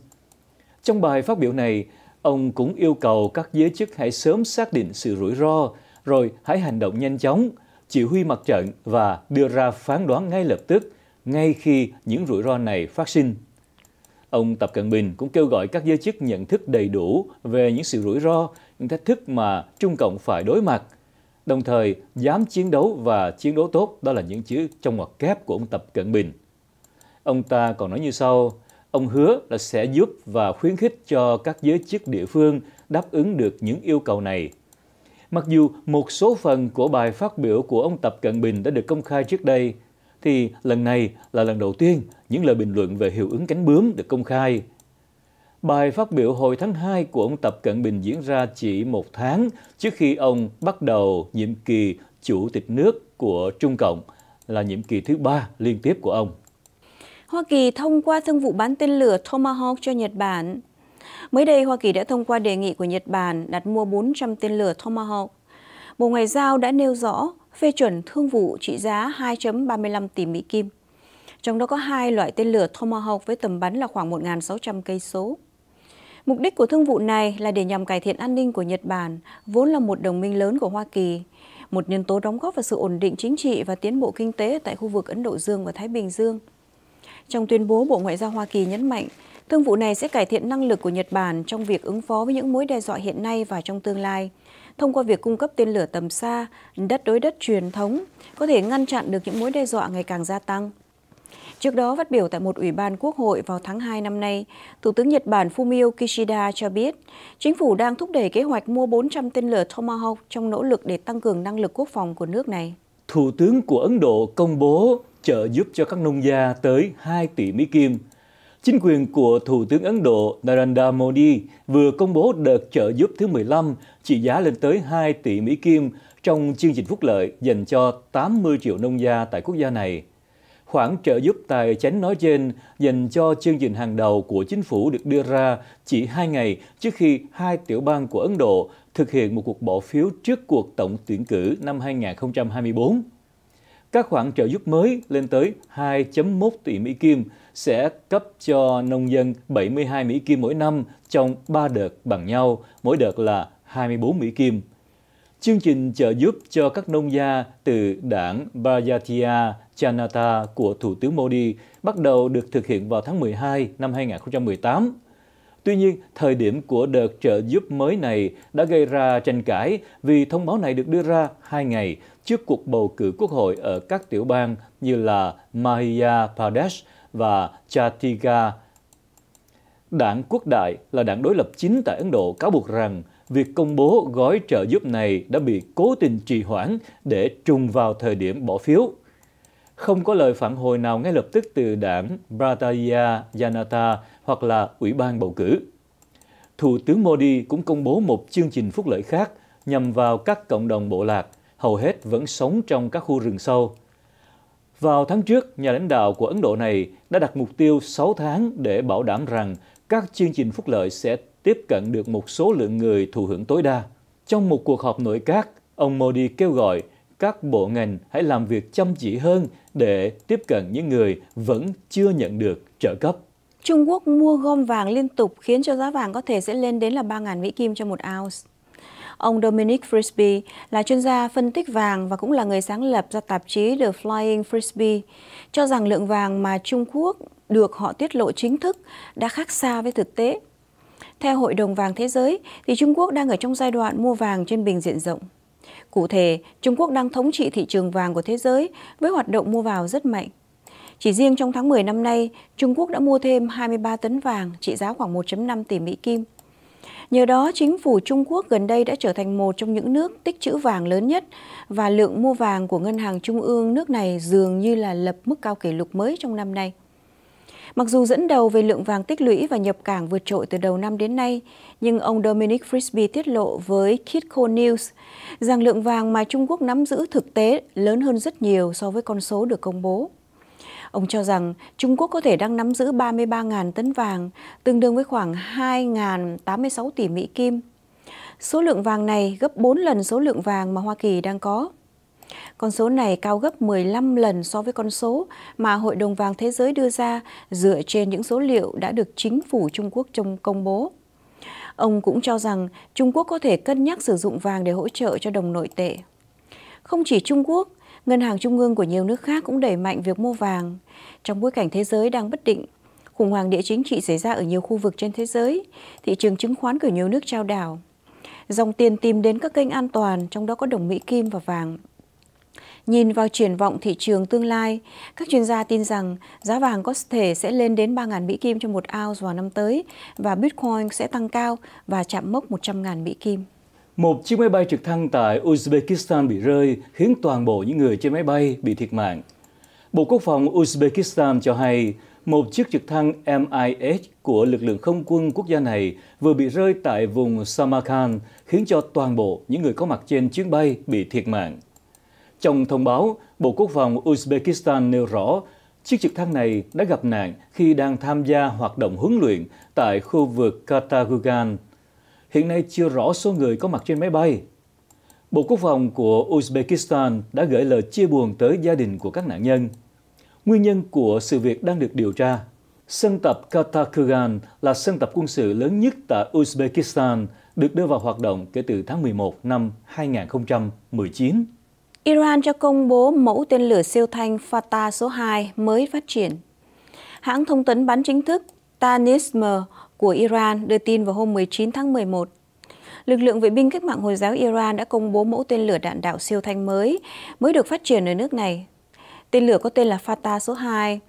A: Trong bài phát biểu này, ông cũng yêu cầu các giới chức hãy sớm xác định sự rủi ro, rồi hãy hành động nhanh chóng, chỉ huy mặt trận và đưa ra phán đoán ngay lập tức, ngay khi những rủi ro này phát sinh. Ông Tập Cận Bình cũng kêu gọi các giới chức nhận thức đầy đủ về những sự rủi ro, những thách thức mà Trung Cộng phải đối mặt – Đồng thời, dám chiến đấu và chiến đấu tốt đó là những chữ trong ngoặc kép của ông Tập Cận Bình. Ông ta còn nói như sau, ông hứa là sẽ giúp và khuyến khích cho các giới chức địa phương đáp ứng được những yêu cầu này. Mặc dù một số phần của bài phát biểu của ông Tập Cận Bình đã được công khai trước đây, thì lần này là lần đầu tiên những lời bình luận về hiệu ứng cánh bướm được công khai Bài phát biểu hồi tháng 2 của ông Tập Cận Bình diễn ra chỉ một tháng trước khi ông bắt đầu nhiệm kỳ chủ tịch nước của Trung Cộng, là nhiệm kỳ thứ ba liên tiếp của ông.
B: Hoa Kỳ thông qua thương vụ bán tên lửa Tomahawk cho Nhật Bản. Mới đây, Hoa Kỳ đã thông qua đề nghị của Nhật Bản đặt mua 400 tên lửa Tomahawk. Bộ Ngoại giao đã nêu rõ phê chuẩn thương vụ trị giá 2.35 tỷ Mỹ Kim. Trong đó có hai loại tên lửa Tomahawk với tầm bắn là khoảng 1.600 cây số. Mục đích của thương vụ này là để nhằm cải thiện an ninh của Nhật Bản, vốn là một đồng minh lớn của Hoa Kỳ. Một nhân tố đóng góp vào sự ổn định chính trị và tiến bộ kinh tế tại khu vực Ấn Độ Dương và Thái Bình Dương. Trong tuyên bố, Bộ Ngoại giao Hoa Kỳ nhấn mạnh, thương vụ này sẽ cải thiện năng lực của Nhật Bản trong việc ứng phó với những mối đe dọa hiện nay và trong tương lai, thông qua việc cung cấp tên lửa tầm xa, đất đối đất truyền thống, có thể ngăn chặn được những mối đe dọa ngày càng gia tăng – Trước đó, phát biểu tại một ủy ban quốc hội vào tháng 2 năm nay, Thủ tướng Nhật Bản Fumio Kishida cho biết, chính phủ đang thúc đẩy kế hoạch mua 400 tên lửa Tomahawk trong nỗ lực để tăng cường năng lực quốc phòng của nước này.
A: Thủ tướng của Ấn Độ công bố trợ giúp cho các nông gia tới 2 tỷ Mỹ Kim. Chính quyền của Thủ tướng Ấn Độ Narendra Modi vừa công bố đợt trợ giúp thứ 15 trị giá lên tới 2 tỷ Mỹ Kim trong chương trình phúc lợi dành cho 80 triệu nông gia tại quốc gia này. Khoản trợ giúp tài chính nói trên dành cho chương trình hàng đầu của chính phủ được đưa ra chỉ hai ngày trước khi hai tiểu bang của Ấn Độ thực hiện một cuộc bỏ phiếu trước cuộc tổng tuyển cử năm 2024. Các khoản trợ giúp mới lên tới 2.1 tỷ Mỹ Kim sẽ cấp cho nông dân 72 Mỹ Kim mỗi năm trong 3 đợt bằng nhau, mỗi đợt là 24 Mỹ Kim. Chương trình trợ giúp cho các nông gia từ đảng Bharatiya Janata của Thủ tướng Modi bắt đầu được thực hiện vào tháng 12 năm 2018. Tuy nhiên, thời điểm của đợt trợ giúp mới này đã gây ra tranh cãi vì thông báo này được đưa ra hai ngày trước cuộc bầu cử quốc hội ở các tiểu bang như là Madhya Pradesh và Chhattisgarh. Đảng Quốc đại là đảng đối lập chính tại Ấn Độ cáo buộc rằng việc công bố gói trợ giúp này đã bị cố tình trì hoãn để trùng vào thời điểm bỏ phiếu không có lời phản hồi nào ngay lập tức từ đảng Bharatiya Janata hoặc là Ủy ban bầu cử. Thủ tướng Modi cũng công bố một chương trình phúc lợi khác nhằm vào các cộng đồng bộ lạc, hầu hết vẫn sống trong các khu rừng sâu. Vào tháng trước, nhà lãnh đạo của Ấn Độ này đã đặt mục tiêu 6 tháng để bảo đảm rằng các chương trình phúc lợi sẽ tiếp cận được một số lượng người thụ hưởng tối đa. Trong một cuộc họp nội các, ông Modi kêu gọi các bộ ngành hãy làm việc chăm chỉ hơn để tiếp cận những người vẫn chưa nhận được trợ cấp.
B: Trung Quốc mua gom vàng liên tục khiến cho giá vàng có thể sẽ lên đến là 3.000 Mỹ Kim cho một ounce. Ông Dominic Frisby là chuyên gia phân tích vàng và cũng là người sáng lập ra tạp chí The Flying Frisby, cho rằng lượng vàng mà Trung Quốc được họ tiết lộ chính thức đã khác xa với thực tế. Theo Hội đồng vàng thế giới, thì Trung Quốc đang ở trong giai đoạn mua vàng trên bình diện rộng. Cụ thể, Trung Quốc đang thống trị thị trường vàng của thế giới với hoạt động mua vào rất mạnh. Chỉ riêng trong tháng 10 năm nay, Trung Quốc đã mua thêm 23 tấn vàng trị giá khoảng 1.5 tỷ Mỹ Kim. Nhờ đó, chính phủ Trung Quốc gần đây đã trở thành một trong những nước tích trữ vàng lớn nhất và lượng mua vàng của ngân hàng trung ương nước này dường như là lập mức cao kỷ lục mới trong năm nay. Mặc dù dẫn đầu về lượng vàng tích lũy và nhập cảng vượt trội từ đầu năm đến nay, nhưng ông Dominic Frisby tiết lộ với Kitco News rằng lượng vàng mà Trung Quốc nắm giữ thực tế lớn hơn rất nhiều so với con số được công bố. Ông cho rằng Trung Quốc có thể đang nắm giữ 33.000 tấn vàng, tương đương với khoảng 2.086 tỷ Mỹ Kim. Số lượng vàng này gấp 4 lần số lượng vàng mà Hoa Kỳ đang có. Con số này cao gấp 15 lần so với con số mà Hội đồng vàng thế giới đưa ra dựa trên những số liệu đã được chính phủ Trung Quốc trong công bố. Ông cũng cho rằng Trung Quốc có thể cân nhắc sử dụng vàng để hỗ trợ cho đồng nội tệ. Không chỉ Trung Quốc, ngân hàng trung ương của nhiều nước khác cũng đẩy mạnh việc mua vàng. Trong bối cảnh thế giới đang bất định, khủng hoảng địa chính trị xảy ra ở nhiều khu vực trên thế giới, thị trường chứng khoán của nhiều nước trao đảo. Dòng tiền tìm đến các kênh an toàn, trong đó có đồng Mỹ Kim và vàng Nhìn vào triển vọng thị trường tương lai, các chuyên gia tin rằng giá vàng có thể sẽ lên đến 3.000 Mỹ Kim cho một ounce vào năm tới và Bitcoin sẽ tăng cao và chạm mốc 100.000 Mỹ Kim.
A: Một chiếc máy bay trực thăng tại Uzbekistan bị rơi khiến toàn bộ những người trên máy bay bị thiệt mạng. Bộ Quốc phòng Uzbekistan cho hay một chiếc trực thăng MIH của lực lượng không quân quốc gia này vừa bị rơi tại vùng Samarkand khiến cho toàn bộ những người có mặt trên chuyến bay bị thiệt mạng. Trong thông báo, Bộ Quốc phòng Uzbekistan nêu rõ, chiếc trực thăng này đã gặp nạn khi đang tham gia hoạt động huấn luyện tại khu vực Katagugan. Hiện nay chưa rõ số người có mặt trên máy bay. Bộ Quốc phòng của Uzbekistan đã gửi lời chia buồn tới gia đình của các nạn nhân. Nguyên nhân của sự việc đang được điều tra. Sân tập Katakugan là sân tập quân sự lớn nhất tại Uzbekistan, được đưa vào hoạt động kể từ tháng 11 năm 2019.
B: Iran cho công bố mẫu tên lửa siêu thanh Fatah số 2 mới phát triển. Hãng thông tấn bán chính thức Tanism của Iran đưa tin vào hôm 19 tháng 11. Lực lượng vệ binh cách mạng Hồi giáo Iran đã công bố mẫu tên lửa đạn đạo siêu thanh mới, mới được phát triển ở nước này. Tên lửa có tên là Fatah số 2,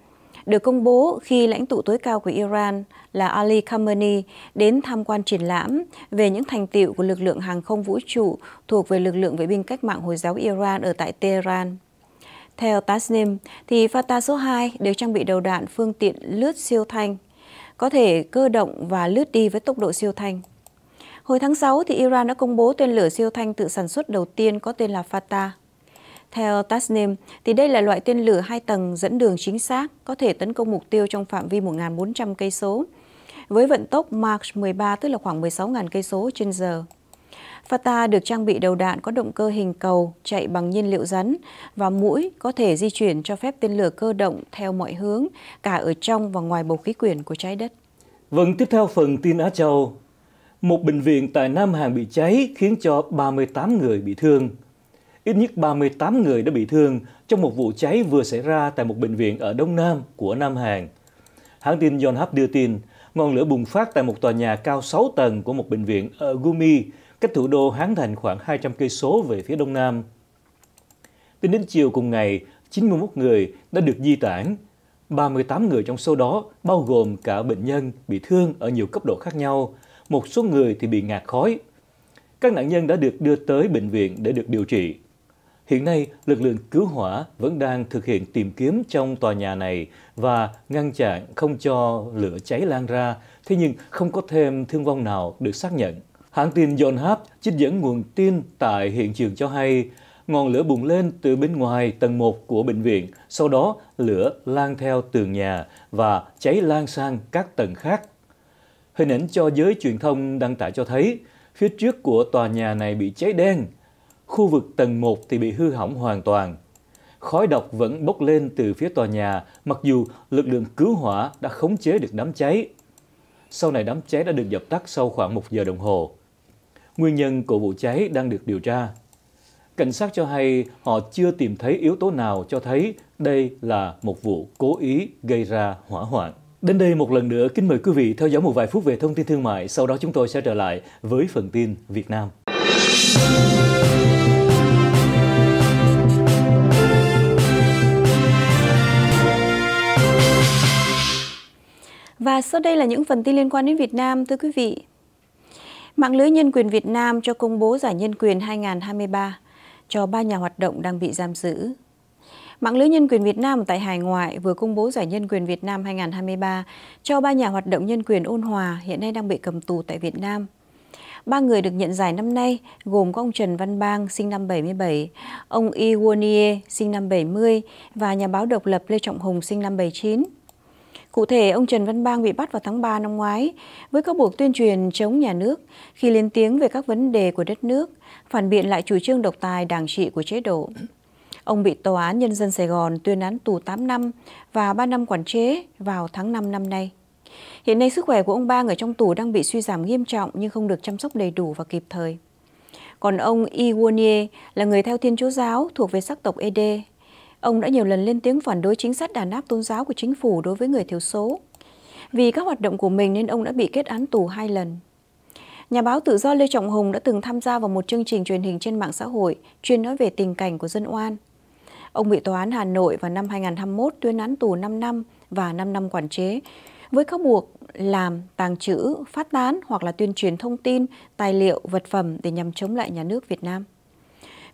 B: được công bố khi lãnh tụ tối cao của Iran là Ali Khamenei đến tham quan triển lãm về những thành tiệu của lực lượng hàng không vũ trụ thuộc về lực lượng vệ binh cách mạng Hồi giáo Iran ở tại Tehran. Theo Tasnim, thì Fatah số 2 đều trang bị đầu đạn phương tiện lướt siêu thanh, có thể cơ động và lướt đi với tốc độ siêu thanh. Hồi tháng 6, thì Iran đã công bố tên lửa siêu thanh tự sản xuất đầu tiên có tên là Fatah. Theo Tasnim, thì đây là loại tên lửa hai tầng dẫn đường chính xác, có thể tấn công mục tiêu trong phạm vi 1.400 cây số, với vận tốc Mach 13 tức là khoảng 16.000 cây số trên giờ. Fata được trang bị đầu đạn có động cơ hình cầu chạy bằng nhiên liệu rắn và mũi có thể di chuyển cho phép tên lửa cơ động theo mọi hướng, cả ở trong và ngoài bầu khí quyển của trái đất.
A: Vâng, tiếp theo phần tin Á Châu. Một bệnh viện tại Nam Hàn bị cháy khiến cho 38 người bị thương. Ít nhất 38 người đã bị thương trong một vụ cháy vừa xảy ra tại một bệnh viện ở Đông Nam của Nam Hàn. Hãng tin Yonhap đưa tin, ngọn lửa bùng phát tại một tòa nhà cao 6 tầng của một bệnh viện ở Gumi, cách thủ đô Hán Thành khoảng 200 cây số về phía đông nam. Tính đến chiều cùng ngày, 91 người đã được di tản. 38 người trong số đó bao gồm cả bệnh nhân bị thương ở nhiều cấp độ khác nhau, một số người thì bị ngạt khói. Các nạn nhân đã được đưa tới bệnh viện để được điều trị. Hiện nay, lực lượng cứu hỏa vẫn đang thực hiện tìm kiếm trong tòa nhà này và ngăn chặn không cho lửa cháy lan ra, thế nhưng không có thêm thương vong nào được xác nhận. Hãng tin John trích dẫn nguồn tin tại hiện trường cho hay, ngọn lửa bùng lên từ bên ngoài tầng 1 của bệnh viện, sau đó lửa lan theo tường nhà và cháy lan sang các tầng khác. Hình ảnh cho giới truyền thông đăng tải cho thấy, phía trước của tòa nhà này bị cháy đen, Khu vực tầng 1 thì bị hư hỏng hoàn toàn. Khói độc vẫn bốc lên từ phía tòa nhà, mặc dù lực lượng cứu hỏa đã khống chế được đám cháy. Sau này đám cháy đã được dập tắt sau khoảng 1 giờ đồng hồ. Nguyên nhân của vụ cháy đang được điều tra. Cảnh sát cho hay họ chưa tìm thấy yếu tố nào cho thấy đây là một vụ cố ý gây ra hỏa hoạn. Đến đây một lần nữa kính mời quý vị theo dõi một vài phút về thông tin thương mại, sau đó chúng tôi sẽ trở lại với phần tin Việt Nam.
B: Và sau đây là những phần tin liên quan đến Việt Nam, thưa quý vị. Mạng lưới nhân quyền Việt Nam cho công bố giải nhân quyền 2023 cho ba nhà hoạt động đang bị giam giữ. Mạng lưới nhân quyền Việt Nam tại hải ngoại vừa công bố giải nhân quyền Việt Nam 2023 cho ba nhà hoạt động nhân quyền ôn hòa hiện nay đang bị cầm tù tại Việt Nam. Ba người được nhận giải năm nay gồm có ông Trần Văn Bang sinh năm 77, ông Y Wonier sinh năm 70 và nhà báo độc lập Lê Trọng Hùng sinh năm 79. Cụ thể, ông Trần Văn Bang bị bắt vào tháng 3 năm ngoái với các buộc tuyên truyền chống nhà nước khi lên tiếng về các vấn đề của đất nước, phản biện lại chủ trương độc tài đảng trị của chế độ. Ông bị Tòa án Nhân dân Sài Gòn tuyên án tù 8 năm và 3 năm quản chế vào tháng 5 năm nay. Hiện nay sức khỏe của ông Bang ở trong tù đang bị suy giảm nghiêm trọng nhưng không được chăm sóc đầy đủ và kịp thời. Còn ông Iwonie là người theo Thiên Chúa Giáo thuộc về sắc tộc Ede, Ông đã nhiều lần lên tiếng phản đối chính sách đàn áp tôn giáo của chính phủ đối với người thiểu số. Vì các hoạt động của mình nên ông đã bị kết án tù hai lần. Nhà báo tự do Lê Trọng Hùng đã từng tham gia vào một chương trình truyền hình trên mạng xã hội chuyên nói về tình cảnh của dân oan. Ông bị Tòa án Hà Nội vào năm 2021 tuyên án tù 5 năm và 5 năm quản chế, với cáo buộc làm, tàng trữ, phát tán hoặc là tuyên truyền thông tin, tài liệu, vật phẩm để nhằm chống lại nhà nước Việt Nam.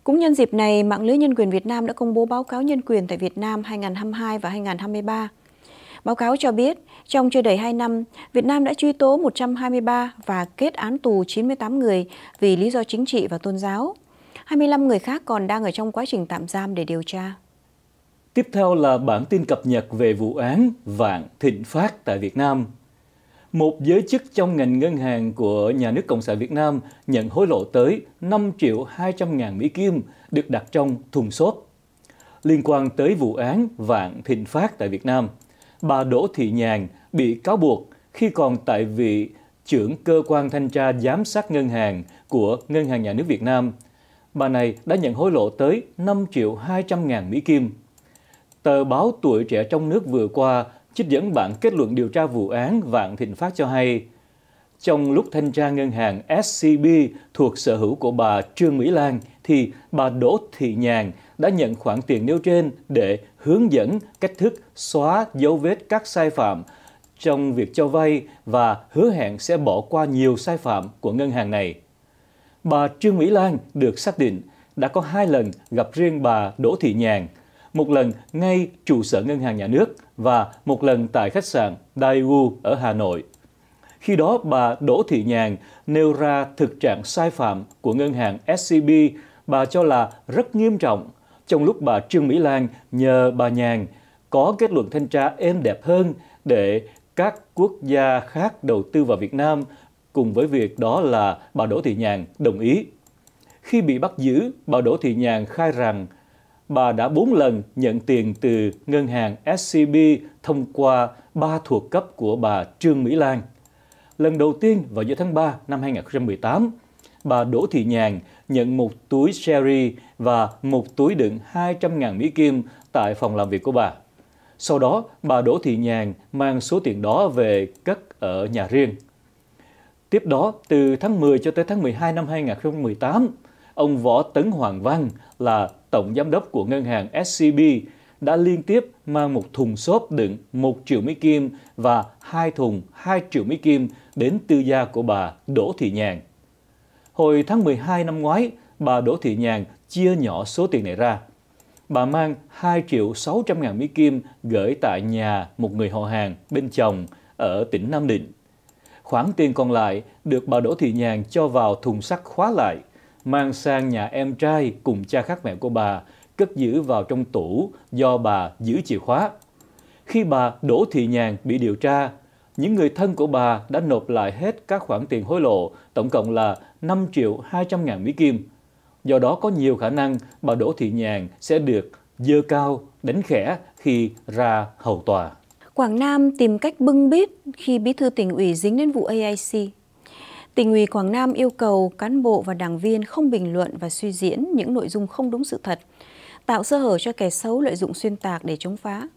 B: Cũng nhân dịp này, Mạng lưới Nhân quyền Việt Nam đã công bố báo cáo nhân quyền tại Việt Nam 2022 và 2023. Báo cáo cho biết, trong chưa đầy 2 năm, Việt Nam đã truy tố 123 và kết án tù 98 người vì lý do chính trị và tôn giáo. 25 người khác còn đang ở trong quá trình tạm giam để điều tra.
A: Tiếp theo là bản tin cập nhật về vụ án Vạn Thịnh Phát tại Việt Nam một giới chức trong ngành ngân hàng của nhà nước Cộng sản Việt Nam nhận hối lộ tới 5 triệu 200 ngàn Mỹ Kim được đặt trong thùng xốp. Liên quan tới vụ án vạn thịnh phát tại Việt Nam, bà Đỗ Thị Nhàn bị cáo buộc khi còn tại vị trưởng cơ quan thanh tra giám sát ngân hàng của Ngân hàng Nhà nước Việt Nam. Bà này đã nhận hối lộ tới 5 triệu 200 ngàn Mỹ Kim. Tờ báo Tuổi Trẻ trong nước vừa qua trích dẫn bản kết luận điều tra vụ án Vạn Thịnh Phát cho hay, trong lúc thanh tra ngân hàng SCB thuộc sở hữu của bà Trương Mỹ Lan thì bà Đỗ Thị Nhàn đã nhận khoản tiền nêu trên để hướng dẫn cách thức xóa dấu vết các sai phạm trong việc cho vay và hứa hẹn sẽ bỏ qua nhiều sai phạm của ngân hàng này. Bà Trương Mỹ Lan được xác định đã có hai lần gặp riêng bà Đỗ Thị Nhàn – một lần ngay trụ sở Ngân hàng Nhà nước và một lần tại khách sạn Daewoo ở Hà Nội. Khi đó, bà Đỗ Thị Nhàn nêu ra thực trạng sai phạm của ngân hàng SCB, bà cho là rất nghiêm trọng, trong lúc bà Trương Mỹ Lan nhờ bà Nhàn có kết luận thanh tra êm đẹp hơn để các quốc gia khác đầu tư vào Việt Nam, cùng với việc đó là bà Đỗ Thị Nhàn đồng ý. Khi bị bắt giữ, bà Đỗ Thị Nhàn khai rằng bà đã 4 lần nhận tiền từ ngân hàng SCB thông qua ba thuộc cấp của bà Trương Mỹ Lan. Lần đầu tiên vào giữa tháng 3 năm 2018, bà Đỗ Thị Nhàn nhận một túi sherry và một túi đựng 200.000 Mỹ Kim tại phòng làm việc của bà. Sau đó, bà Đỗ Thị Nhàn mang số tiền đó về cất ở nhà riêng. Tiếp đó, từ tháng 10 cho tới tháng 12 năm 2018, ông Võ Tấn Hoàng Văn là tổng giám đốc của ngân hàng SCB, đã liên tiếp mang một thùng xốp đựng 1 triệu mỹ kim và hai thùng 2 triệu mỹ kim đến tư gia của bà Đỗ Thị Nhàn. Hồi tháng 12 năm ngoái, bà Đỗ Thị Nhàn chia nhỏ số tiền này ra. Bà mang 2 triệu 600 ngàn Mỹ Kim gửi tại nhà một người họ hàng bên chồng ở tỉnh Nam Định. Khoản tiền còn lại được bà Đỗ Thị Nhàn cho vào thùng sắt khóa lại – mang sang nhà em trai cùng cha khác mẹ của bà, cất giữ vào trong tủ do bà giữ chìa khóa. Khi bà Đỗ Thị Nhàn bị điều tra, những người thân của bà đã nộp lại hết các khoản tiền hối lộ, tổng cộng là 5 triệu 200 ngàn Mỹ Kim. Do đó có nhiều khả năng bà Đỗ Thị Nhàn sẽ được dơ cao, đánh khẽ khi ra hầu tòa.
B: Quảng Nam tìm cách bưng bít khi bí thư tỉnh ủy dính đến vụ AIC. Tỉnh ủy Quảng Nam yêu cầu cán bộ và đảng viên không bình luận và suy diễn những nội dung không đúng sự thật, tạo sơ hở cho kẻ xấu lợi dụng xuyên tạc để chống phá.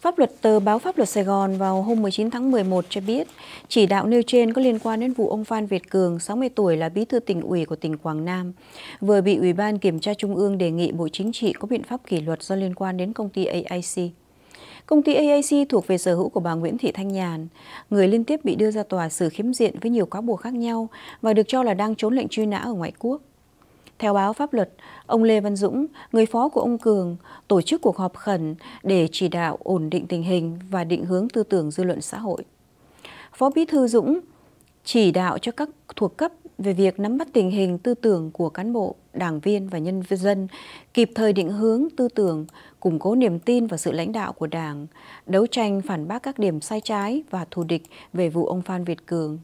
B: Pháp luật tờ báo Pháp luật Sài Gòn vào hôm 19 tháng 11 cho biết, chỉ đạo nêu trên có liên quan đến vụ ông Phan Việt Cường, 60 tuổi là bí thư tỉnh ủy của tỉnh Quảng Nam, vừa bị Ủy ban Kiểm tra Trung ương đề nghị Bộ Chính trị có biện pháp kỷ luật do liên quan đến công ty AIC. Công ty AAC thuộc về sở hữu của bà Nguyễn Thị Thanh Nhàn, người liên tiếp bị đưa ra tòa xử khiếm diện với nhiều cáo buộc khác nhau và được cho là đang trốn lệnh truy nã ở ngoại quốc. Theo báo pháp luật, ông Lê Văn Dũng, người phó của ông Cường, tổ chức cuộc họp khẩn để chỉ đạo ổn định tình hình và định hướng tư tưởng dư luận xã hội. Phó Bí thư Dũng chỉ đạo cho các thuộc cấp về việc nắm bắt tình hình tư tưởng của cán bộ, đảng viên và nhân dân, kịp thời định hướng tư tưởng, củng cố niềm tin và sự lãnh đạo của Đảng, đấu tranh phản bác các điểm sai trái và thù địch về vụ ông Phan Việt Cường.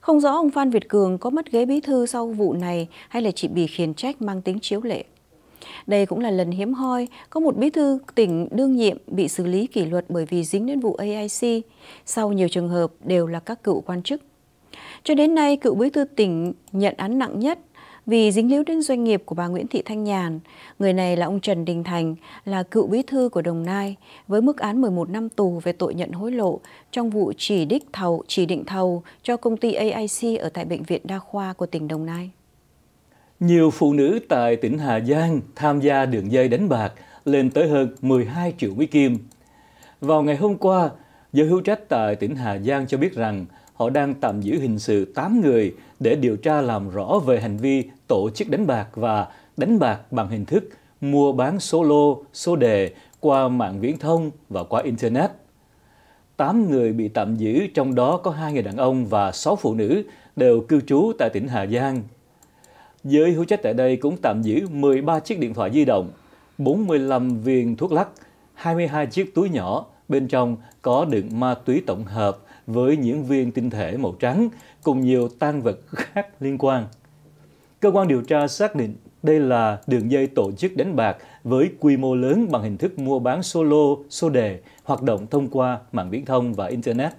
B: Không rõ ông Phan Việt Cường có mất ghế bí thư sau vụ này hay là chỉ bị khiển trách mang tính chiếu lệ. Đây cũng là lần hiếm hoi có một bí thư tỉnh đương nhiệm bị xử lý kỷ luật bởi vì dính đến vụ AIC, sau nhiều trường hợp đều là các cựu quan chức. Cho đến nay, cựu bí thư tỉnh nhận án nặng nhất vì dính líu đến doanh nghiệp của bà Nguyễn Thị Thanh Nhàn. Người này là ông Trần Đình Thành, là cựu bí thư của Đồng Nai, với mức án 11 năm tù về tội nhận hối lộ trong vụ chỉ đích thầu, chỉ định thầu cho công ty AIC ở tại Bệnh viện Đa khoa của tỉnh Đồng Nai.
A: Nhiều phụ nữ tại tỉnh Hà Giang tham gia đường dây đánh bạc lên tới hơn 12 triệu mỹ kim. Vào ngày hôm qua, giới hữu trách tại tỉnh Hà Giang cho biết rằng họ đang tạm giữ hình sự 8 người để điều tra làm rõ về hành vi tổ chức đánh bạc và đánh bạc bằng hình thức mua bán số lô, số đề qua mạng viễn thông và qua Internet. 8 người bị tạm giữ, trong đó có hai người đàn ông và 6 phụ nữ, đều cư trú tại tỉnh Hà Giang. Giới hữu trách tại đây cũng tạm giữ 13 chiếc điện thoại di động, 45 viên thuốc lắc, 22 chiếc túi nhỏ, bên trong có đựng ma túy tổng hợp với những viên tinh thể màu trắng cùng nhiều tang vật khác liên quan. Cơ quan điều tra xác định đây là đường dây tổ chức đánh bạc với quy mô lớn bằng hình thức mua bán solo, số đề, hoạt động thông qua mạng viễn thông và Internet.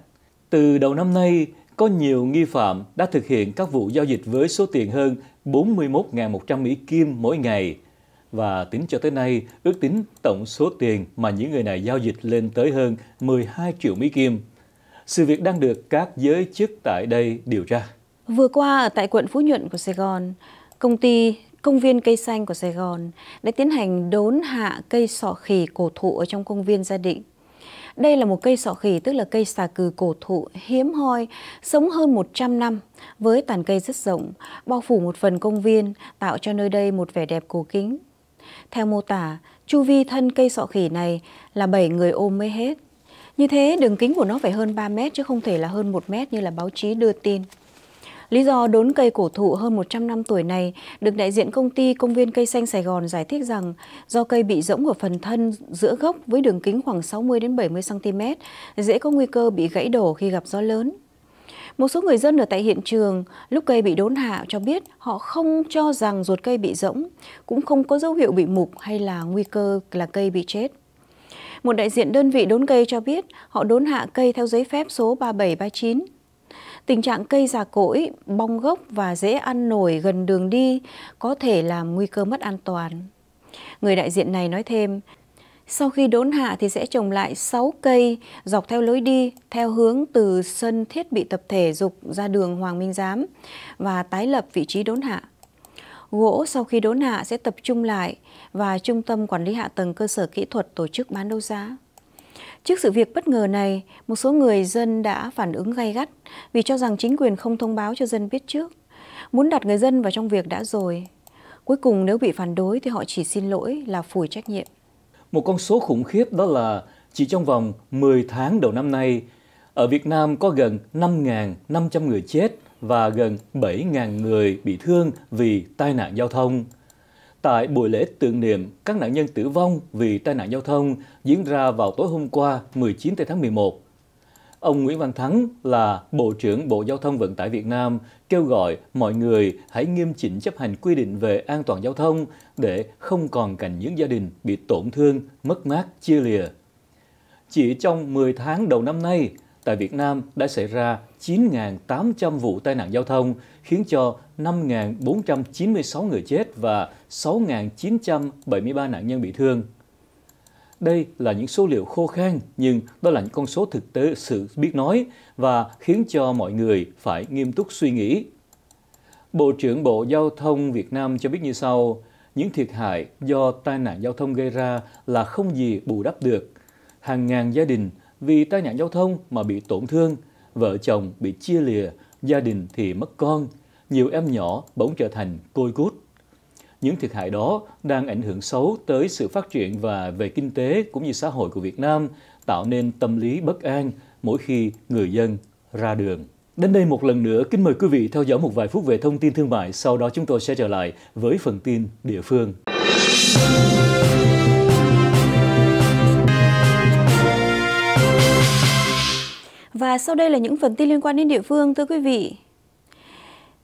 A: Từ đầu năm nay, có nhiều nghi phạm đã thực hiện các vụ giao dịch với số tiền hơn 41.100 Mỹ Kim mỗi ngày. Và tính cho tới nay, ước tính tổng số tiền mà những người này giao dịch lên tới hơn 12 triệu Mỹ Kim. Sự việc đang được các giới chức tại đây điều tra.
B: Vừa qua ở tại quận Phú Nhuận của Sài Gòn, công ty công viên cây xanh của Sài Gòn đã tiến hành đốn hạ cây sọ khỉ cổ thụ ở trong công viên gia định. Đây là một cây sọ khỉ, tức là cây xà cừ cổ thụ hiếm hoi, sống hơn 100 năm, với tàn cây rất rộng, bao phủ một phần công viên, tạo cho nơi đây một vẻ đẹp cổ kính. Theo mô tả, chu vi thân cây sọ khỉ này là 7 người ôm mới hết. Như thế, đường kính của nó phải hơn 3 mét chứ không thể là hơn 1 mét như là báo chí đưa tin. Lý do đốn cây cổ thụ hơn 100 năm tuổi này được đại diện công ty Công viên Cây Xanh Sài Gòn giải thích rằng do cây bị rỗng ở phần thân giữa gốc với đường kính khoảng 60 đến 70 cm, dễ có nguy cơ bị gãy đổ khi gặp gió lớn. Một số người dân ở tại hiện trường lúc cây bị đốn hạ cho biết họ không cho rằng ruột cây bị rỗng, cũng không có dấu hiệu bị mục hay là nguy cơ là cây bị chết. Một đại diện đơn vị đốn cây cho biết họ đốn hạ cây theo giấy phép số 3739. Tình trạng cây già cỗi, bong gốc và dễ ăn nổi gần đường đi có thể làm nguy cơ mất an toàn. Người đại diện này nói thêm, sau khi đốn hạ thì sẽ trồng lại 6 cây dọc theo lối đi theo hướng từ sân thiết bị tập thể dục ra đường Hoàng Minh Giám và tái lập vị trí đốn hạ. Gỗ sau khi đốn hạ sẽ tập trung lại và Trung tâm Quản lý Hạ tầng Cơ sở Kỹ thuật tổ chức bán đấu giá. Trước sự việc bất ngờ này, một số người dân đã phản ứng gay gắt vì cho rằng chính quyền không thông báo cho dân biết trước, muốn đặt người dân vào trong việc đã rồi. Cuối cùng nếu bị phản đối thì họ chỉ xin lỗi là phủi trách nhiệm.
A: Một con số khủng khiếp đó là chỉ trong vòng 10 tháng đầu năm nay, ở Việt Nam có gần 5.500 người chết và gần 7.000 người bị thương vì tai nạn giao thông tại buổi lễ tưởng niệm các nạn nhân tử vong vì tai nạn giao thông diễn ra vào tối hôm qua 19 tháng 11. Ông Nguyễn Văn Thắng là Bộ trưởng Bộ Giao thông Vận tải Việt Nam kêu gọi mọi người hãy nghiêm chỉnh chấp hành quy định về an toàn giao thông để không còn cảnh những gia đình bị tổn thương, mất mát, chia lìa. Chỉ trong 10 tháng đầu năm nay, tại Việt Nam đã xảy ra 9.800 vụ tai nạn giao thông khiến cho 5.496 người chết và 6.973 nạn nhân bị thương. Đây là những số liệu khô khan nhưng đó là những con số thực tế sự biết nói và khiến cho mọi người phải nghiêm túc suy nghĩ. Bộ trưởng Bộ Giao thông Việt Nam cho biết như sau, những thiệt hại do tai nạn giao thông gây ra là không gì bù đắp được. Hàng ngàn gia đình vì tai nạn giao thông mà bị tổn thương, vợ chồng bị chia lìa, gia đình thì mất con, nhiều em nhỏ bỗng trở thành côi cút. Những thiệt hại đó đang ảnh hưởng xấu tới sự phát triển và về kinh tế cũng như xã hội của Việt Nam, tạo nên tâm lý bất an mỗi khi người dân ra đường. Đến đây một lần nữa, kính mời quý vị theo dõi một vài phút về thông tin thương mại, sau đó chúng tôi sẽ trở lại với phần tin địa phương.
B: Và sau đây là những phần tin liên quan đến địa phương thưa quý vị.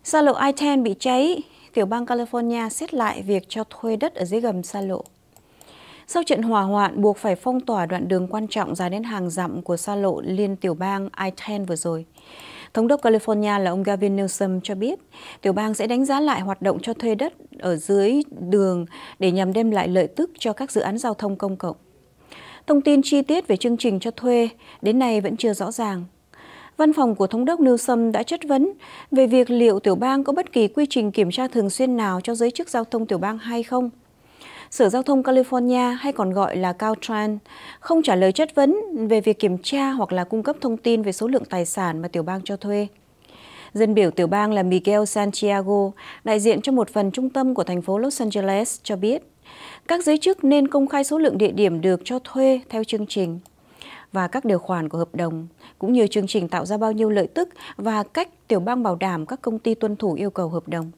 B: Xa lộ I-10 bị cháy, tiểu bang California xét lại việc cho thuê đất ở dưới gầm xa lộ. Sau trận hỏa hoạn buộc phải phong tỏa đoạn đường quan trọng dài đến hàng dặm của xa lộ liên tiểu bang I-10 vừa rồi, Thống đốc California là ông Gavin Newsom cho biết, tiểu bang sẽ đánh giá lại hoạt động cho thuê đất ở dưới đường để nhằm đem lại lợi tức cho các dự án giao thông công cộng. Thông tin chi tiết về chương trình cho thuê đến nay vẫn chưa rõ ràng. Văn phòng của Thống đốc Newsom đã chất vấn về việc liệu tiểu bang có bất kỳ quy trình kiểm tra thường xuyên nào cho giới chức giao thông tiểu bang hay không. Sở Giao thông California hay còn gọi là Caltrans không trả lời chất vấn về việc kiểm tra hoặc là cung cấp thông tin về số lượng tài sản mà tiểu bang cho thuê. Dân biểu tiểu bang là Miguel Santiago, đại diện cho một phần trung tâm của thành phố Los Angeles, cho biết các giới chức nên công khai số lượng địa điểm được cho thuê theo chương trình và các điều khoản của hợp đồng, cũng như chương trình tạo ra bao nhiêu lợi tức và cách tiểu bang bảo đảm các công ty tuân thủ yêu cầu hợp đồng.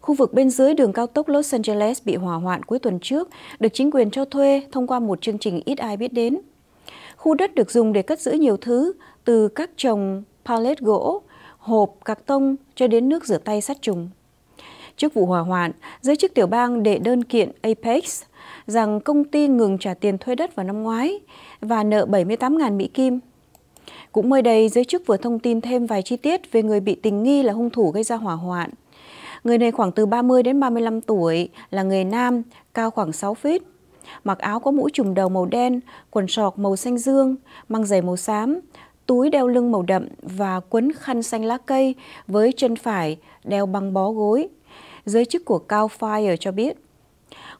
B: Khu vực bên dưới đường cao tốc Los Angeles bị hỏa hoạn cuối tuần trước, được chính quyền cho thuê thông qua một chương trình ít ai biết đến. Khu đất được dùng để cất giữ nhiều thứ, từ các trồng pallet gỗ, hộp, cạc tông cho đến nước rửa tay sát trùng. Trước vụ hỏa hoạn, giới chức tiểu bang đệ đơn kiện Apex rằng công ty ngừng trả tiền thuê đất vào năm ngoái và nợ 78.000 Mỹ Kim. Cũng mới đây, giới chức vừa thông tin thêm vài chi tiết về người bị tình nghi là hung thủ gây ra hỏa hoạn. Người này khoảng từ 30 đến 35 tuổi, là người nam, cao khoảng 6 feet, mặc áo có mũ trùm đầu màu đen, quần sọc màu xanh dương, mang giày màu xám, túi đeo lưng màu đậm và quấn khăn xanh lá cây với chân phải đeo băng bó gối giới chức của Cal Fire cho biết.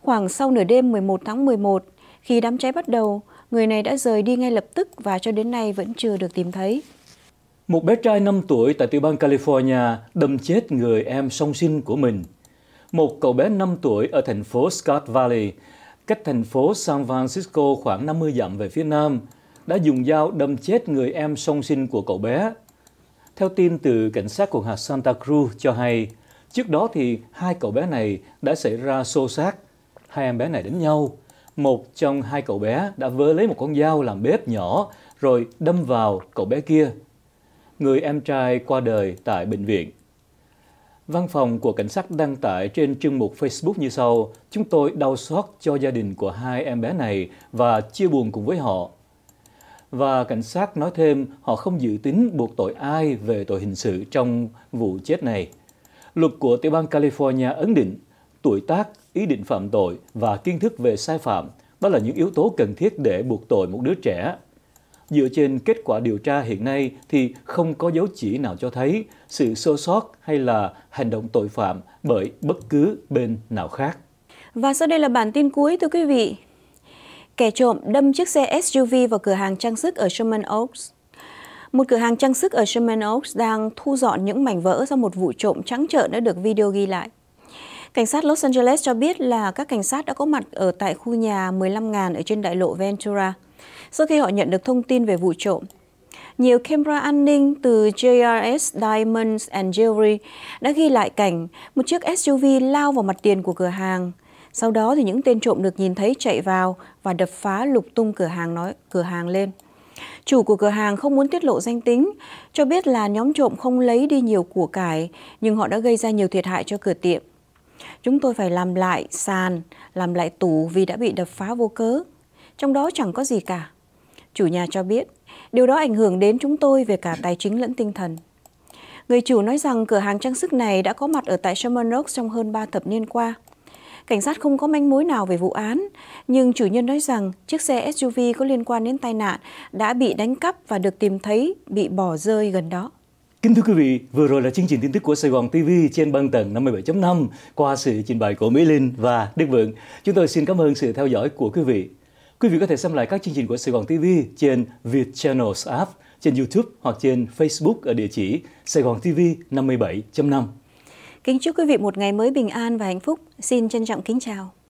B: Khoảng sau nửa đêm 11 tháng 11, khi đám cháy bắt đầu, người này đã rời đi ngay lập tức và cho đến nay vẫn chưa được tìm thấy.
A: Một bé trai 5 tuổi tại tiểu bang California đâm chết người em song sinh của mình. Một cậu bé 5 tuổi ở thành phố Scott Valley, cách thành phố San Francisco khoảng 50 dặm về phía nam, đã dùng dao đâm chết người em song sinh của cậu bé. Theo tin từ cảnh sát quận hạt Santa Cruz cho hay, Trước đó thì hai cậu bé này đã xảy ra xô xát, hai em bé này đánh nhau. Một trong hai cậu bé đã vơ lấy một con dao làm bếp nhỏ rồi đâm vào cậu bé kia. Người em trai qua đời tại bệnh viện. Văn phòng của cảnh sát đăng tải trên chương mục Facebook như sau, chúng tôi đau xót cho gia đình của hai em bé này và chia buồn cùng với họ. Và cảnh sát nói thêm họ không dự tính buộc tội ai về tội hình sự trong vụ chết này. Luật của tiểu bang California ấn định tuổi tác, ý định phạm tội và kiến thức về sai phạm đó là những yếu tố cần thiết để buộc tội một đứa trẻ. Dựa trên kết quả điều tra hiện nay thì không có dấu chỉ nào cho thấy sự sơ sót hay là hành động tội phạm bởi bất cứ bên nào khác.
B: Và sau đây là bản tin cuối thưa quý vị. Kẻ trộm đâm chiếc xe SUV vào cửa hàng trang sức ở Sherman Oaks. Một cửa hàng trang sức ở Sherman Oaks đang thu dọn những mảnh vỡ do một vụ trộm trắng trợn đã được video ghi lại. Cảnh sát Los Angeles cho biết là các cảnh sát đã có mặt ở tại khu nhà 15.000 ở trên đại lộ Ventura sau khi họ nhận được thông tin về vụ trộm. Nhiều camera an ninh từ JRS Diamonds and Jewelry đã ghi lại cảnh một chiếc SUV lao vào mặt tiền của cửa hàng. Sau đó thì những tên trộm được nhìn thấy chạy vào và đập phá lục tung cửa hàng nói cửa hàng lên. Chủ của cửa hàng không muốn tiết lộ danh tính, cho biết là nhóm trộm không lấy đi nhiều của cải, nhưng họ đã gây ra nhiều thiệt hại cho cửa tiệm. Chúng tôi phải làm lại sàn, làm lại tủ vì đã bị đập phá vô cớ. Trong đó chẳng có gì cả. Chủ nhà cho biết, điều đó ảnh hưởng đến chúng tôi về cả tài chính lẫn tinh thần. Người chủ nói rằng cửa hàng trang sức này đã có mặt ở tại Sherman Oaks trong hơn 3 thập niên qua. Cảnh sát không có manh mối nào về vụ án, nhưng chủ nhân nói rằng chiếc xe SUV có liên quan đến tai nạn đã bị đánh cắp và được tìm thấy bị bỏ rơi gần đó.
A: Kính thưa quý vị, vừa rồi là chương trình tin tức của Sài Gòn TV trên băng tầng 57.5 qua sự trình bày của Mỹ Linh và Đức Vượng. Chúng tôi xin cảm ơn sự theo dõi của quý vị. Quý vị có thể xem lại các chương trình của Sài Gòn TV trên Việt Channels app, trên YouTube hoặc trên Facebook ở địa chỉ Sài Gòn TV 57.5.
B: Kính chúc quý vị một ngày mới bình an và hạnh phúc. Xin trân trọng kính chào.